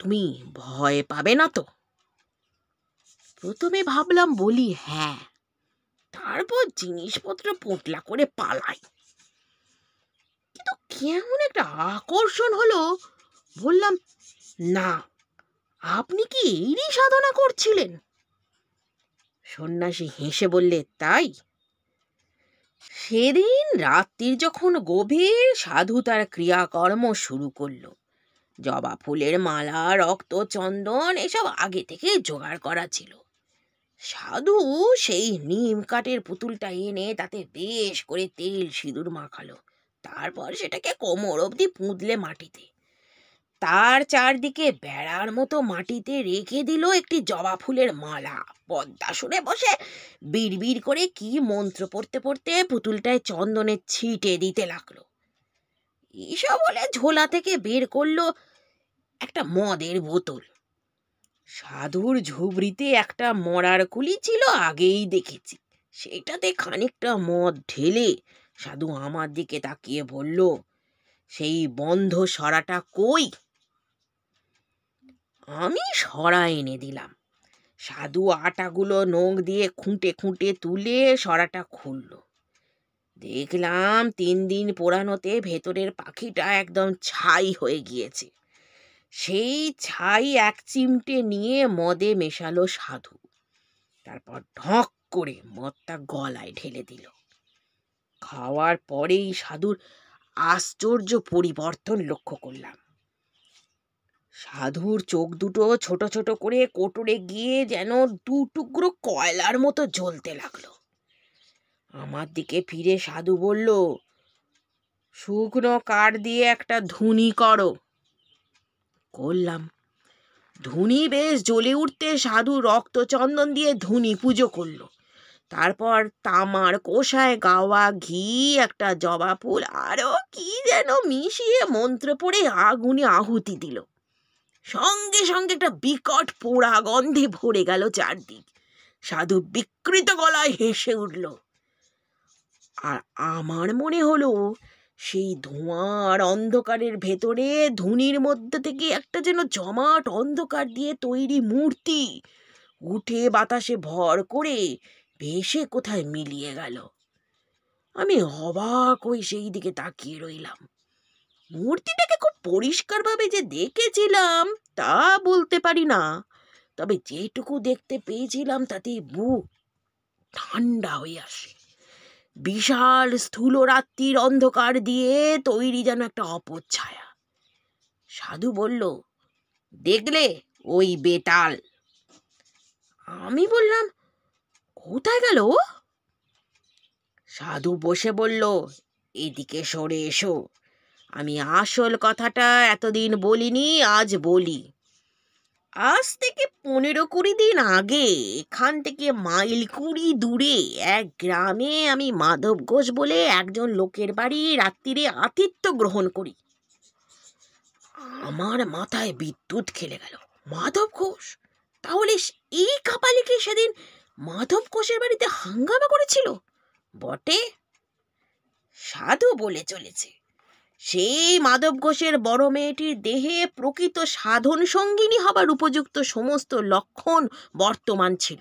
তুমি ভয় পাবে না তো প্রথমে ভাবলাম বলি হ্যাঁ তারপর জিনিসপত্র পোটলা করে পালাই কিন্তু কেমন একটা আকর্ষণ হলো বললাম না আপনি কি এইরই সাধনা করছিলেন সন্ন্যাসী হেসে বললে তাই সেদিন রাত্রির যখন গভীর সাধু তার ক্রিয়াকর্ম শুরু করলো জবা ফুলের মালা রক্ত চন্দন এসব আগে থেকে জোগাড় করা ছিল সাধু সেই নিম কাঠের পুতুলটা এনে তাতে বেশ করে তেল সিঁদুর মাখালো তারপর সেটাকে কোমর অবধি পুঁতলে মাটিতে তার চারদিকে বেড়ার মতো মাটিতে রেখে দিল একটি জবা ফুলের মালা শুনে বসে বিড়বিড় করে কি মন্ত্র পড়তে পড়তে পুতুলটায় চন্দনের ছিটে দিতে লাগলো এসব হলে ঝোলা থেকে বের করলো একটা মদের বোতল সাধুর ঝুবড়িতে একটা মরার কুলি ছিল আগেই দেখেছি সেটাতে খানিকটা মদ ঢেলে সাধু আমার দিকে তাকিয়ে বলল সেই বন্ধ সরাটা কই আমি সরা এনে দিলাম সাধু আটাগুলো নোক দিয়ে খুঁটে খুঁটে তুলে সরাটা খুলল দেখলাম তিন দিন পোড়ানোতে ভেতরের পাখিটা একদম ছাই হয়ে গিয়েছে সেই ছাই এক চিমটে নিয়ে মদে মেশালো সাধু তারপর ঢক করে মদটা গলায় ঢেলে দিল খাওয়ার পরেই সাধুর আশ্চর্য পরিবর্তন লক্ষ্য করলাম সাধুর চোখ দুটো ছোট ছোট করে কোটরে গিয়ে যেন দু টুকরো কয়লার মতো জ্বলতে লাগলো আমার দিকে ফিরে সাধু বলল শুকনো কাঠ দিয়ে একটা ধুনি করো করলাম ধুনি বেশ জ্বলে উঠতে সাধু রক্তচন্দন দিয়ে ধুনি পুজো করল তারপর তামার কোষায় গাওয়া ঘি একটা জবা ফুল আরও কি যেন মিশিয়ে মন্ত্র পড়ে আগুনে আহুতি দিল সঙ্গে সঙ্গে একটা বিকট পোড়া গন্ধে ভরে গেল চারদিক সাধু বিকৃত গলায় হেসে উঠল আর আমার মনে হলো সেই ধোঁয়ার অন্ধকারের ভেতরে ধুনির মধ্যে থেকে একটা যেন জমাট অন্ধকার দিয়ে তৈরি মূর্তি উঠে বাতাসে ভর করে ভেসে কোথায় মিলিয়ে গেল আমি অবাক হয়ে সেই দিকে তাকিয়ে রইলাম মূর্তিটাকে খুব পরিষ্কারভাবে যে দেখেছিলাম তা বলতে পারি না তবে যেটুকু দেখতে পেয়েছিলাম তাতে বুক ঠান্ডা হয়ে আসে বিশাল স্থূল রাত্রির অন্ধকার দিয়ে তৈরি যেন একটা অপচ্ছায়া সাধু বলল দেখলে ওই বেতাল আমি বললাম কোথায় গেল সাধু বসে বলল এদিকে সরে এসো আমি আসল কথাটা এতদিন বলিনি আজ বলি আজ থেকে পনেরো কুড়ি দিন আগে এখান থেকে মাইল কুড়ি দূরে এক গ্রামে আমি মাধব ঘোষ বলে একজন লোকের বাড়ি রাত্রিরে আতিথ্য গ্রহণ করি আমার মাথায় বিদ্যুৎ খেলে গেল মাধব ঘোষ তাহলে এই কি সেদিন মাধব ঘোষের বাড়িতে হাঙ্গামা করেছিল বটে সাধু বলে চলেছে সেই মাধব ঘোষের বড় মেয়েটির দেহে প্রকৃত সাধন সঙ্গিনী হবার উপযুক্ত সমস্ত লক্ষণ বর্তমান ছিল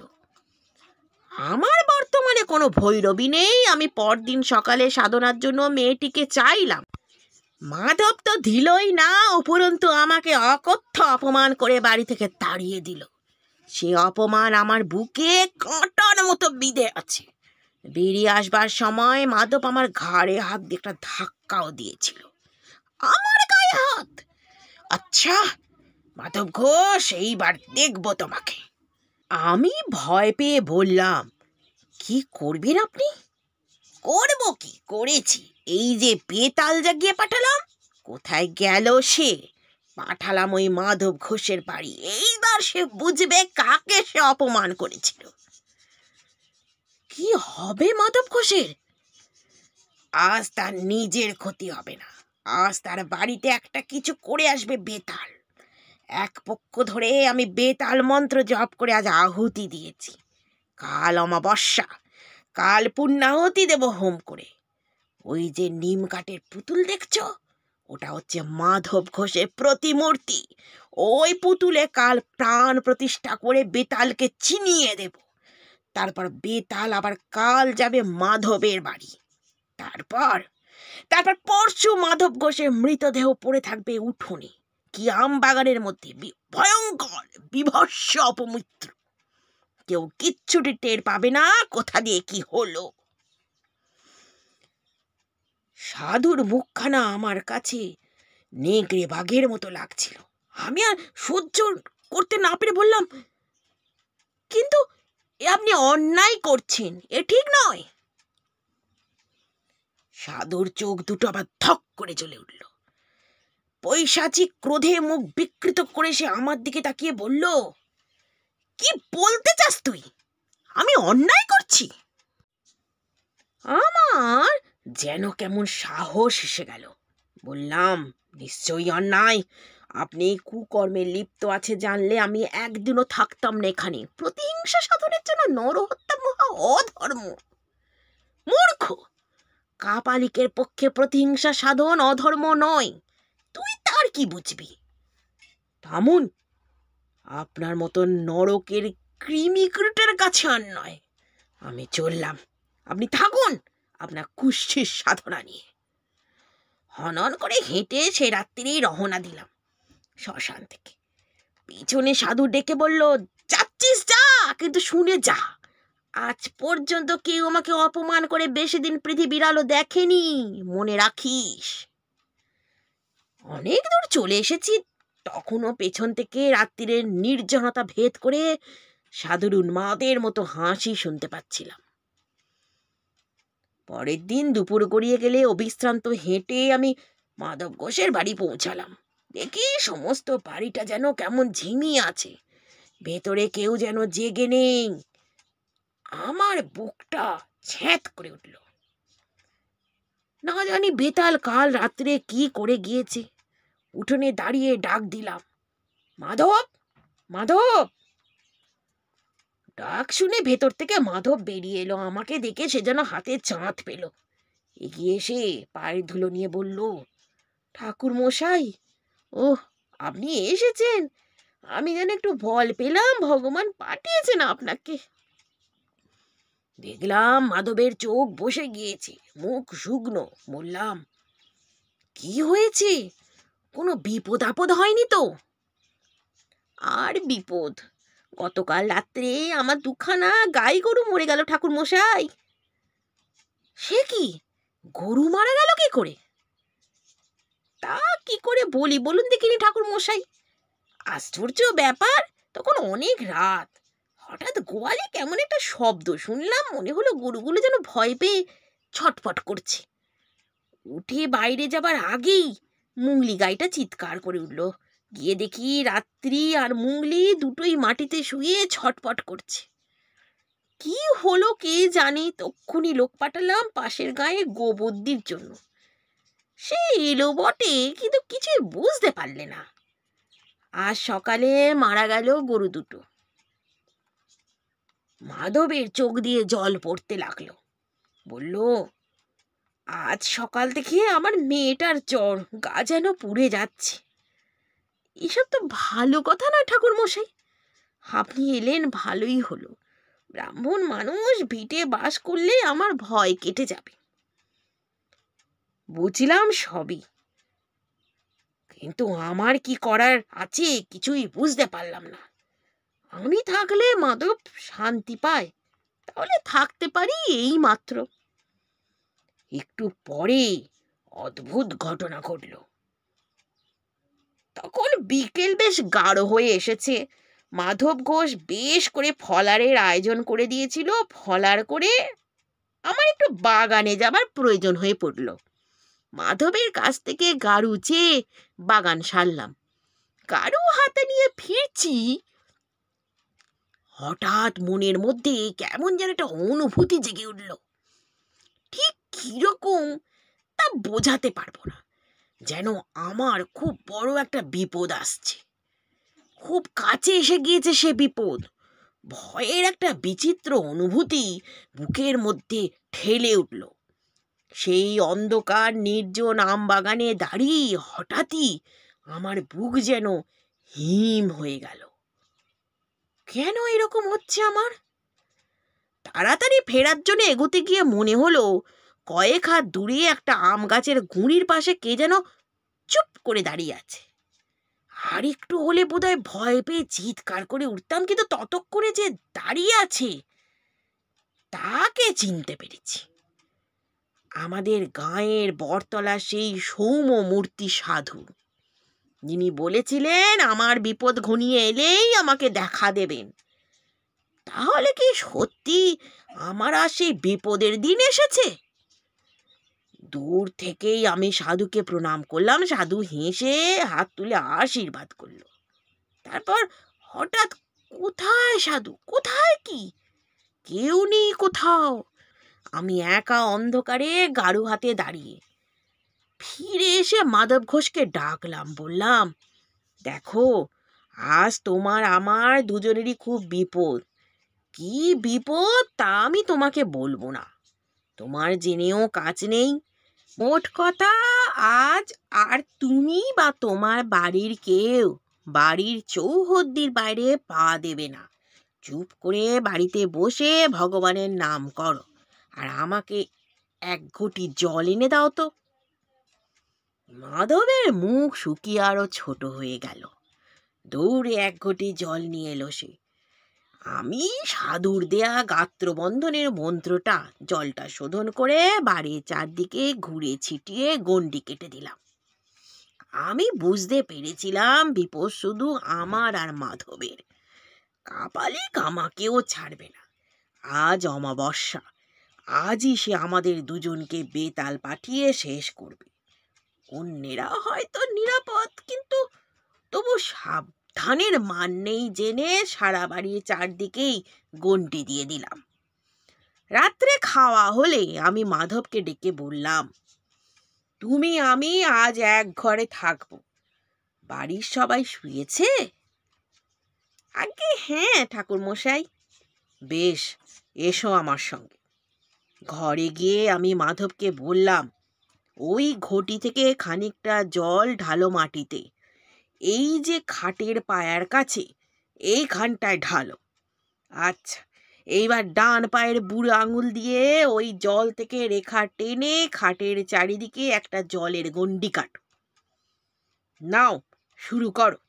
আমার বর্তমানে কোনো ভৈরবী নেই আমি পরদিন সকালে সাধনার জন্য মেয়েটিকে চাইলাম মাধব তো ধিলই না উপরন্তু আমাকে অকথ্য অপমান করে বাড়ি থেকে তাড়িয়ে দিল সে অপমান আমার বুকে কাঁটার মতো বিদে আছে বেরিয়ে আসবার সময় মাধব আমার ঘাড়ে হাত দিয়ে একটা ধাক্কাও দিয়েছিল আমার গায়ে হাত আচ্ছা মাধব ঘোষ এইবার দেখব তোমাকে আমি ভয় পেয়ে বললাম কি করবেন আপনি করব কি করেছি এই যে পেতাল জাগিয়ে পাঠালাম কোথায় গেল সে পাঠালাম ওই মাধব ঘোষের বাড়ি এইবার সে বুঝবে কাকে সে অপমান করেছিল কি হবে মাধব ঘোষের আজ তার নিজের ক্ষতি হবে না আজ তার বাড়িতে একটা কিছু করে আসবে বেতাল এক পক্ষ ধরে আমি বেতাল মন্ত্র জপ করে আজ আহুতি দিয়েছি কাল অমাবস্যা কাল পূর্ণাহুতি দেব হোম করে ওই যে নিম কাঠের পুতুল দেখছ ওটা হচ্ছে মাধব ঘোষের প্রতিমূর্তি ওই পুতুলে কাল প্রাণ প্রতিষ্ঠা করে বেতালকে চিনিয়ে দেবো তারপর বেতাল আবার কাল যাবে মাধবের বাড়ি তারপর তারপর পরশু মাধব ঘোষের মৃতদেহ পড়ে থাকবে উঠোনে কি আম বাগানের মধ্যে ভয়ঙ্কর বিভৎস অপমিত্র কেউ কিচ্ছুটি টের পাবে না কোথা দিয়ে কি হলো সাধুর মুখখানা আমার কাছে নেগড়ে বাঘের মতো লাগছিল আমি আর সহ্য করতে না পেরে বললাম কিন্তু আপনি অন্যায় করছেন এ ঠিক নয় সাধুর চোখ দুটো আবার ধক করে চলে উঠল পৈশাচি ক্রোধে মুখ বিকৃত করে সে আমার দিকে তাকিয়ে বলল কি বলতে চাস তুই আমি অন্যায় করছি আমার যেন কেমন সাহস এসে গেল বললাম নিশ্চয়ই অন্যায় আপনি কুকর্মে লিপ্ত আছে জানলে আমি একদিনও থাকতাম না এখানে প্রতিহিংসা সাধনের জন্য নরহত্যা মহা অধর্ম মূর্খ কাপালিকের পক্ষে প্রতিহিংসা সাধন অধর্ম নয় তুই তার কি বুঝবি থামুন আপনার মতো নরকের ক্রিমিক্রুটের কাছে আর নয় আমি চললাম আপনি থাকুন আপনার কুষ্ঠির সাধনা নিয়ে হনন করে হেঁটে সে রাত্রি রহনা দিলাম শ্মশান থেকে পিছনে সাধু ডেকে বলল যাচ্ছিস যা কিন্তু শুনে যা আজ পর্যন্ত কেউ আমাকে অপমান করে বেশি দিন পৃথিবীর আলো দেখেনি মনে রাখিস অনেক দূর চলে এসেছি তখনও পেছন থেকে রাত্রিরের নির্জনতা ভেদ করে সাধুর উন্মাদের মতো হাসি শুনতে পাচ্ছিলাম পরের দিন দুপুর গড়িয়ে গেলে অবিশ্রান্ত হেঁটে আমি মাধব ঘোষের বাড়ি পৌঁছালাম দেখি সমস্ত বাড়িটা যেন কেমন ঝিমি আছে ভেতরে কেউ যেন জেগে নেই আমার বুকটা ছ্যাঁত করে উঠল না জানি বেতাল কাল রাত্রে কি করে গিয়েছে উঠোনে দাঁড়িয়ে ডাক দিলাম মাধব মাধব ডাক শুনে ভেতর থেকে মাধব বেরিয়ে এলো আমাকে দেখে সে যেন হাতে চাঁদ পেল এগিয়ে এসে পায়ের ধুলো নিয়ে বলল ঠাকুর মশাই ওহ আপনি এসেছেন আমি যেন একটু ভল পেলাম ভগবান পাঠিয়েছেন আপনাকে দেখলাম মাধবের চোখ বসে গিয়েছে মুখ শুকনো বললাম কি হয়েছে কোনো বিপদ আপদ হয়নি তো আর বিপদ গতকাল রাত্রে আমার দুখানা গাই গরু মরে গেল ঠাকুর মশাই সে কি গরু মারা গেল কি করে তা কি করে বলি বলুন দেখিনি ঠাকুর মশাই আশ্চর্য ব্যাপার তখন অনেক রাত হঠাৎ গোয়ালে কেমন একটা শব্দ শুনলাম মনে হলো গরুগুলো যেন ভয় পেয়ে ছটফট করছে উঠে বাইরে যাবার আগেই মুংলি গাইটা চিৎকার করে উঠল গিয়ে দেখি রাত্রি আর মুংলি দুটোই মাটিতে শুয়ে ছটপট করছে কি হলো কে জানে তক্ষুনি লোক পাঠালাম পাশের গায়ে গোবদ্দির জন্য সে এলো বটে কিন্তু কিছুই বুঝতে পারলে না আজ সকালে মারা গেল গরু দুটো মাধবের চোখ দিয়ে জল পড়তে লাগলো বলল আজ সকাল থেকে আমার মেয়েটার চর গা যেন পুড়ে যাচ্ছে এসব তো ভালো কথা না ঠাকুর মশাই আপনি এলেন ভালোই হলো ব্রাহ্মণ মানুষ ভিটে বাস করলে আমার ভয় কেটে যাবে বুঝলাম সবই কিন্তু আমার কি করার আছে কিছুই বুঝতে পারলাম না আমি থাকলে মাধব শান্তি পায় তাহলে থাকতে পারি এই মাত্র একটু পরে অদ্ভুত ঘটনা ঘটল তখন বিকেল বেশ গাঢ় হয়ে এসেছে মাধব ঘোষ বেশ করে ফলারের আয়োজন করে দিয়েছিল ফলার করে আমার একটু বাগানে যাবার প্রয়োজন হয়ে পড়লো মাধবের কাছ থেকে গাড়ু চেয়ে বাগান সারলাম গাড়ু হাতে নিয়ে ফিরছি হঠাৎ মনের মধ্যে কেমন যেন একটা অনুভূতি জেগে উঠল ঠিক কিরকম তা বোঝাতে পারবো না যেন আমার খুব বড় একটা বিপদ আসছে খুব কাছে এসে গিয়েছে সে বিপদ ভয়ের একটা বিচিত্র অনুভূতি বুকের মধ্যে ঠেলে উঠল সেই অন্ধকার নির্জন আম বাগানে দাঁড়িয়ে হঠাৎই আমার বুক যেন হিম হয়ে গেল কেন এরকম হচ্ছে আমার তাড়াতাড়ি ফেরার জন্য এগোতে গিয়ে মনে হলো কয়েক হাত দূরে একটা আম গাছের গুঁড়ির পাশে কে যেন চুপ করে দাঁড়িয়ে আছে আর একটু হলে বোধহয় ভয় পেয়ে চিৎকার করে উঠতাম কিন্তু ততক্ষণে যে দাঁড়িয়ে আছে তাকে চিনতে পেরেছি আমাদের গাঁয়ের বরতলা সেই সৌম মূর্তি সাধু যিনি বলেছিলেন আমার বিপদ ঘনিয়ে এলেই আমাকে দেখা দেবেন তাহলে কি সত্যি আমার আর সেই বিপদের দিন এসেছে দূর থেকেই আমি সাধুকে প্রণাম করলাম সাধু হেসে হাত তুলে আশীর্বাদ করল তারপর হঠাৎ কোথায় সাধু কোথায় কি কেউ নেই কোথাও আমি একা অন্ধকারে গাড়ু হাতে দাঁড়িয়ে ফিরে এসে মাধব ঘোষকে ডাকলাম বললাম দেখো আজ তোমার আমার দুজনেরই খুব বিপদ কি বিপদ তা আমি তোমাকে বলবো না তোমার জেনেও কাজ নেই মোট কথা আজ আর তুমি বা তোমার বাড়ির কেউ বাড়ির চৌহদ্দির বাইরে পা দেবে না চুপ করে বাড়িতে বসে ভগবানের নাম করো আর আমাকে এক ঘুটি জল এনে দাও তো মাধবের মুখ শুকিয়ে আরও ছোট হয়ে গেল দৌড়ে এক ঘটি জল নিয়ে এলো সে আমি সাধুর দেয়া গাত্রবন্ধনের মন্ত্রটা জলটা শোধন করে বাড়ির চারদিকে ঘুরে ছিটিয়ে গণ্ডি কেটে দিলাম আমি বুঝতে পেরেছিলাম বিপদ শুধু আমার আর মাধবের কাপালিক আমাকেও ছাড়বে না আজ অমাবস্যা আজই সে আমাদের দুজনকে বেতাল পাঠিয়ে শেষ করবে অন্যেরা হয়তো নিরাপদ কিন্তু তবু সাবধানের মান নেই জেনে সারা বাড়ির চারদিকেই গন্ডি দিয়ে দিলাম রাত্রে খাওয়া হলে আমি মাধবকে ডেকে বললাম তুমি আমি আজ এক ঘরে থাকব বাড়ির সবাই শুয়েছে আগে হ্যাঁ ঠাকুর মশাই বেশ এসো আমার সঙ্গে ঘরে গিয়ে আমি মাধবকে বললাম ওই ঘটি থেকে খানিকটা জল ঢালো মাটিতে এই যে খাটের পায়ার কাছে এইখানটায় ঢালো আচ্ছা এইবার ডান পায়ের বুড়ো আঙুল দিয়ে ওই জল থেকে রেখা টেনে খাটের চারিদিকে একটা জলের গণ্ডি কাটো নাও শুরু করো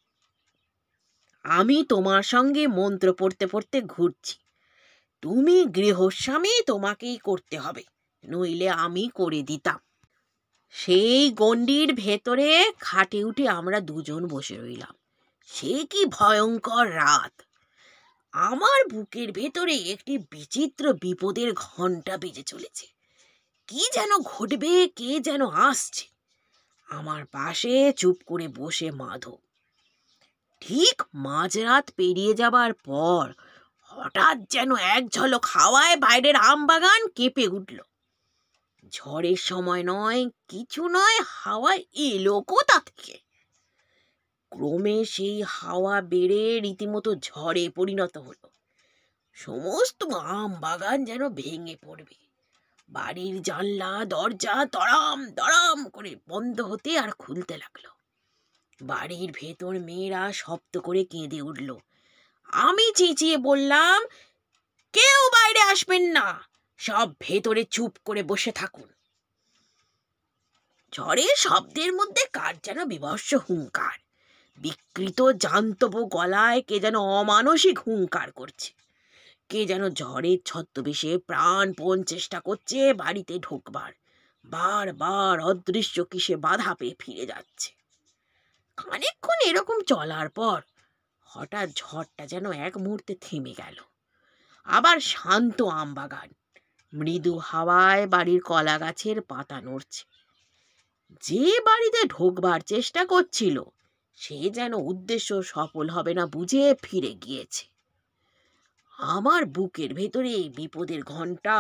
আমি তোমার সঙ্গে মন্ত্র পড়তে পড়তে ঘুরছি তুমি গৃহস্বামী তোমাকেই করতে হবে নইলে আমি করে দিতাম সেই গণ্ডির ভেতরে খাটে উঠে আমরা দুজন বসে রইলাম সে কি ভয়ঙ্কর রাত আমার বুকের ভেতরে একটি বিচিত্র বিপদের ঘন্টা বেজে চলেছে কি যেন ঘটবে কে যেন আসছে আমার পাশে চুপ করে বসে মাধব ঠিক মাঝরাত পেরিয়ে যাবার পর হঠাৎ যেন এক ঝলক হাওয়ায় বাইরের আম বাগান কেঁপে উঠল ঝড়ের সময় নয় কিছু নয় হাওয়া এলো তা থেকে ক্রমে সেই হাওয়া বেড়ে রীতিমতো ঝড়ে পরিণত হলো সমস্ত আম বাগান যেন ভেঙে পড়বে বাড়ির জানলা দরজা দড়াম দড়াম করে বন্ধ হতে আর খুলতে লাগলো বাড়ির ভেতর মেয়েরা শব্দ করে কেঁদে উঠলো আমি চেঁচিয়ে বললাম কেউ বাইরে আসবেন না সব ভেতরে চুপ করে বসে থাকুন ঝড়ের শব্দের মধ্যে কার যেন বিভৎস হুঙ্কার বিকৃত জান্তব গলায় কে যেন অমানসিক হুঙ্কার করছে কে যেন ঝড়ের ছত্রবেশে প্রাণপণ চেষ্টা করছে বাড়িতে ঢোকবার বারবার অদৃশ্য কিসে বাধা পেয়ে ফিরে যাচ্ছে খানিক্ষণ এরকম চলার পর হঠাৎ ঝড়টা যেন এক মুহূর্তে থেমে গেল আবার শান্ত আমবাগান মৃদু হাওয়ায় বাড়ির কলা গাছের পাতা নড়ছে যে বাড়িতে ঢোকবার চেষ্টা করছিল সে যেন উদ্দেশ্য সফল হবে না বুঝে ফিরে গিয়েছে আমার বুকের ভেতরে বিপদের ঘন্টা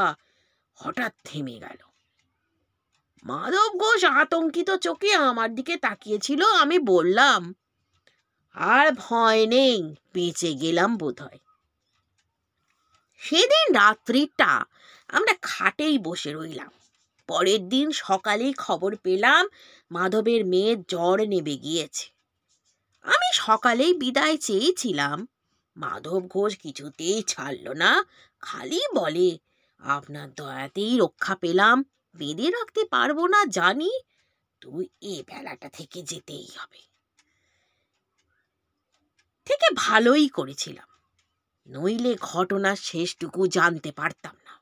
হঠাৎ থেমে গেল মাধব ঘোষ আতঙ্কিত চোখে আমার দিকে তাকিয়েছিল আমি বললাম আর ভয় নেই বেঁচে গেলাম বোধ হয় সেদিন রাত্রিটা আমরা খাটেই বসে রইলাম পরের দিন সকালেই খবর পেলাম মাধবের মেয়ের জ্বর নেবে গিয়েছে আমি সকালেই বিদায় চেয়েছিলাম মাধব ঘোষ কিছুতেই ছাড়ল না খালি বলে আপনার দয়াতেই রক্ষা পেলাম বেঁধে রাখতে পারবো না জানি তুই এ বেলাটা থেকে যেতেই হবে থেকে ভালোই করেছিলাম নইলে ঘটনা শেষটুকু জানতে পারতাম না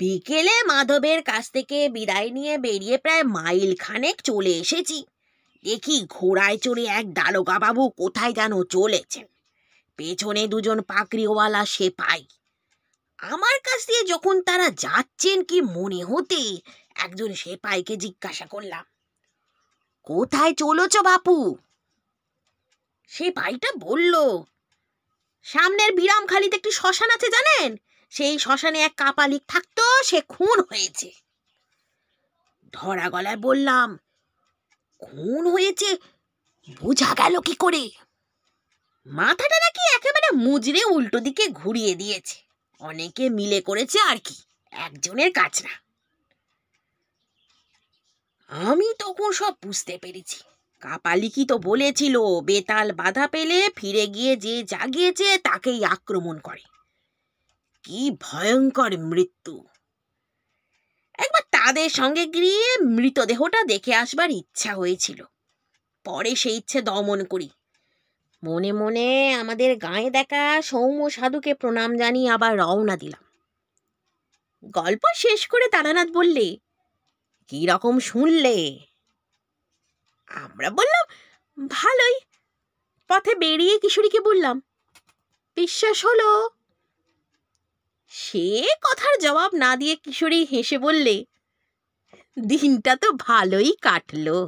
বিকেলে মাধবের কাছ থেকে বিদায় নিয়ে বেরিয়ে প্রায় মাইল খানেক চলে এসেছি দেখি ঘোড়ায় চড়ে এক দারোগাবাবু কোথায় যেন চলেছেন পেছনে দুজন পাকড়িওয়ালা সে পাই আমার কাছ দিয়ে যখন তারা যাচ্ছেন কি মনে হতে একজন সেপাইকে জিজ্ঞাসা করলাম কোথায় চলেছ বাপু সে ভাইটা বলল সামনের বিরাম খালিতে একটি শ্মশান আছে জানেন সেই শ্মশানে এক কাপালিক থাকতো সে খুন হয়েছে ধরা গলায় বললাম খুন হয়েছে বোঝা গেল কি করে মাথাটা নাকি একেবারে মুজরে উল্টো দিকে ঘুরিয়ে দিয়েছে অনেকে মিলে করেছে আর কি একজনের কাছরা আমি তখন সব বুঝতে পেরেছি কাপালিকি তো বলেছিল বেতাল বাধা পেলে ফিরে গিয়ে যে জাগিয়েছে তাকেই আক্রমণ করে কি ভয়ঙ্কর মৃত্যু একবার তাদের সঙ্গে গিয়ে মৃতদেহটা দেখে আসবার ইচ্ছা হয়েছিল পরে সেই ইচ্ছে দমন করি মনে মনে আমাদের গায়ে দেখা সৌম্য সাধুকে প্রণাম জানিয়ে আবার রওনা দিলাম গল্প শেষ করে তারানাথ বললে কী রকম শুনলে আমরা বললাম ভালোই পথে বেরিয়ে কিশোরীকে বললাম বিশ্বাস হলো সে কথার জবাব না দিয়ে কিশোরী হেসে বললে দিনটা তো ভালোই কাটলো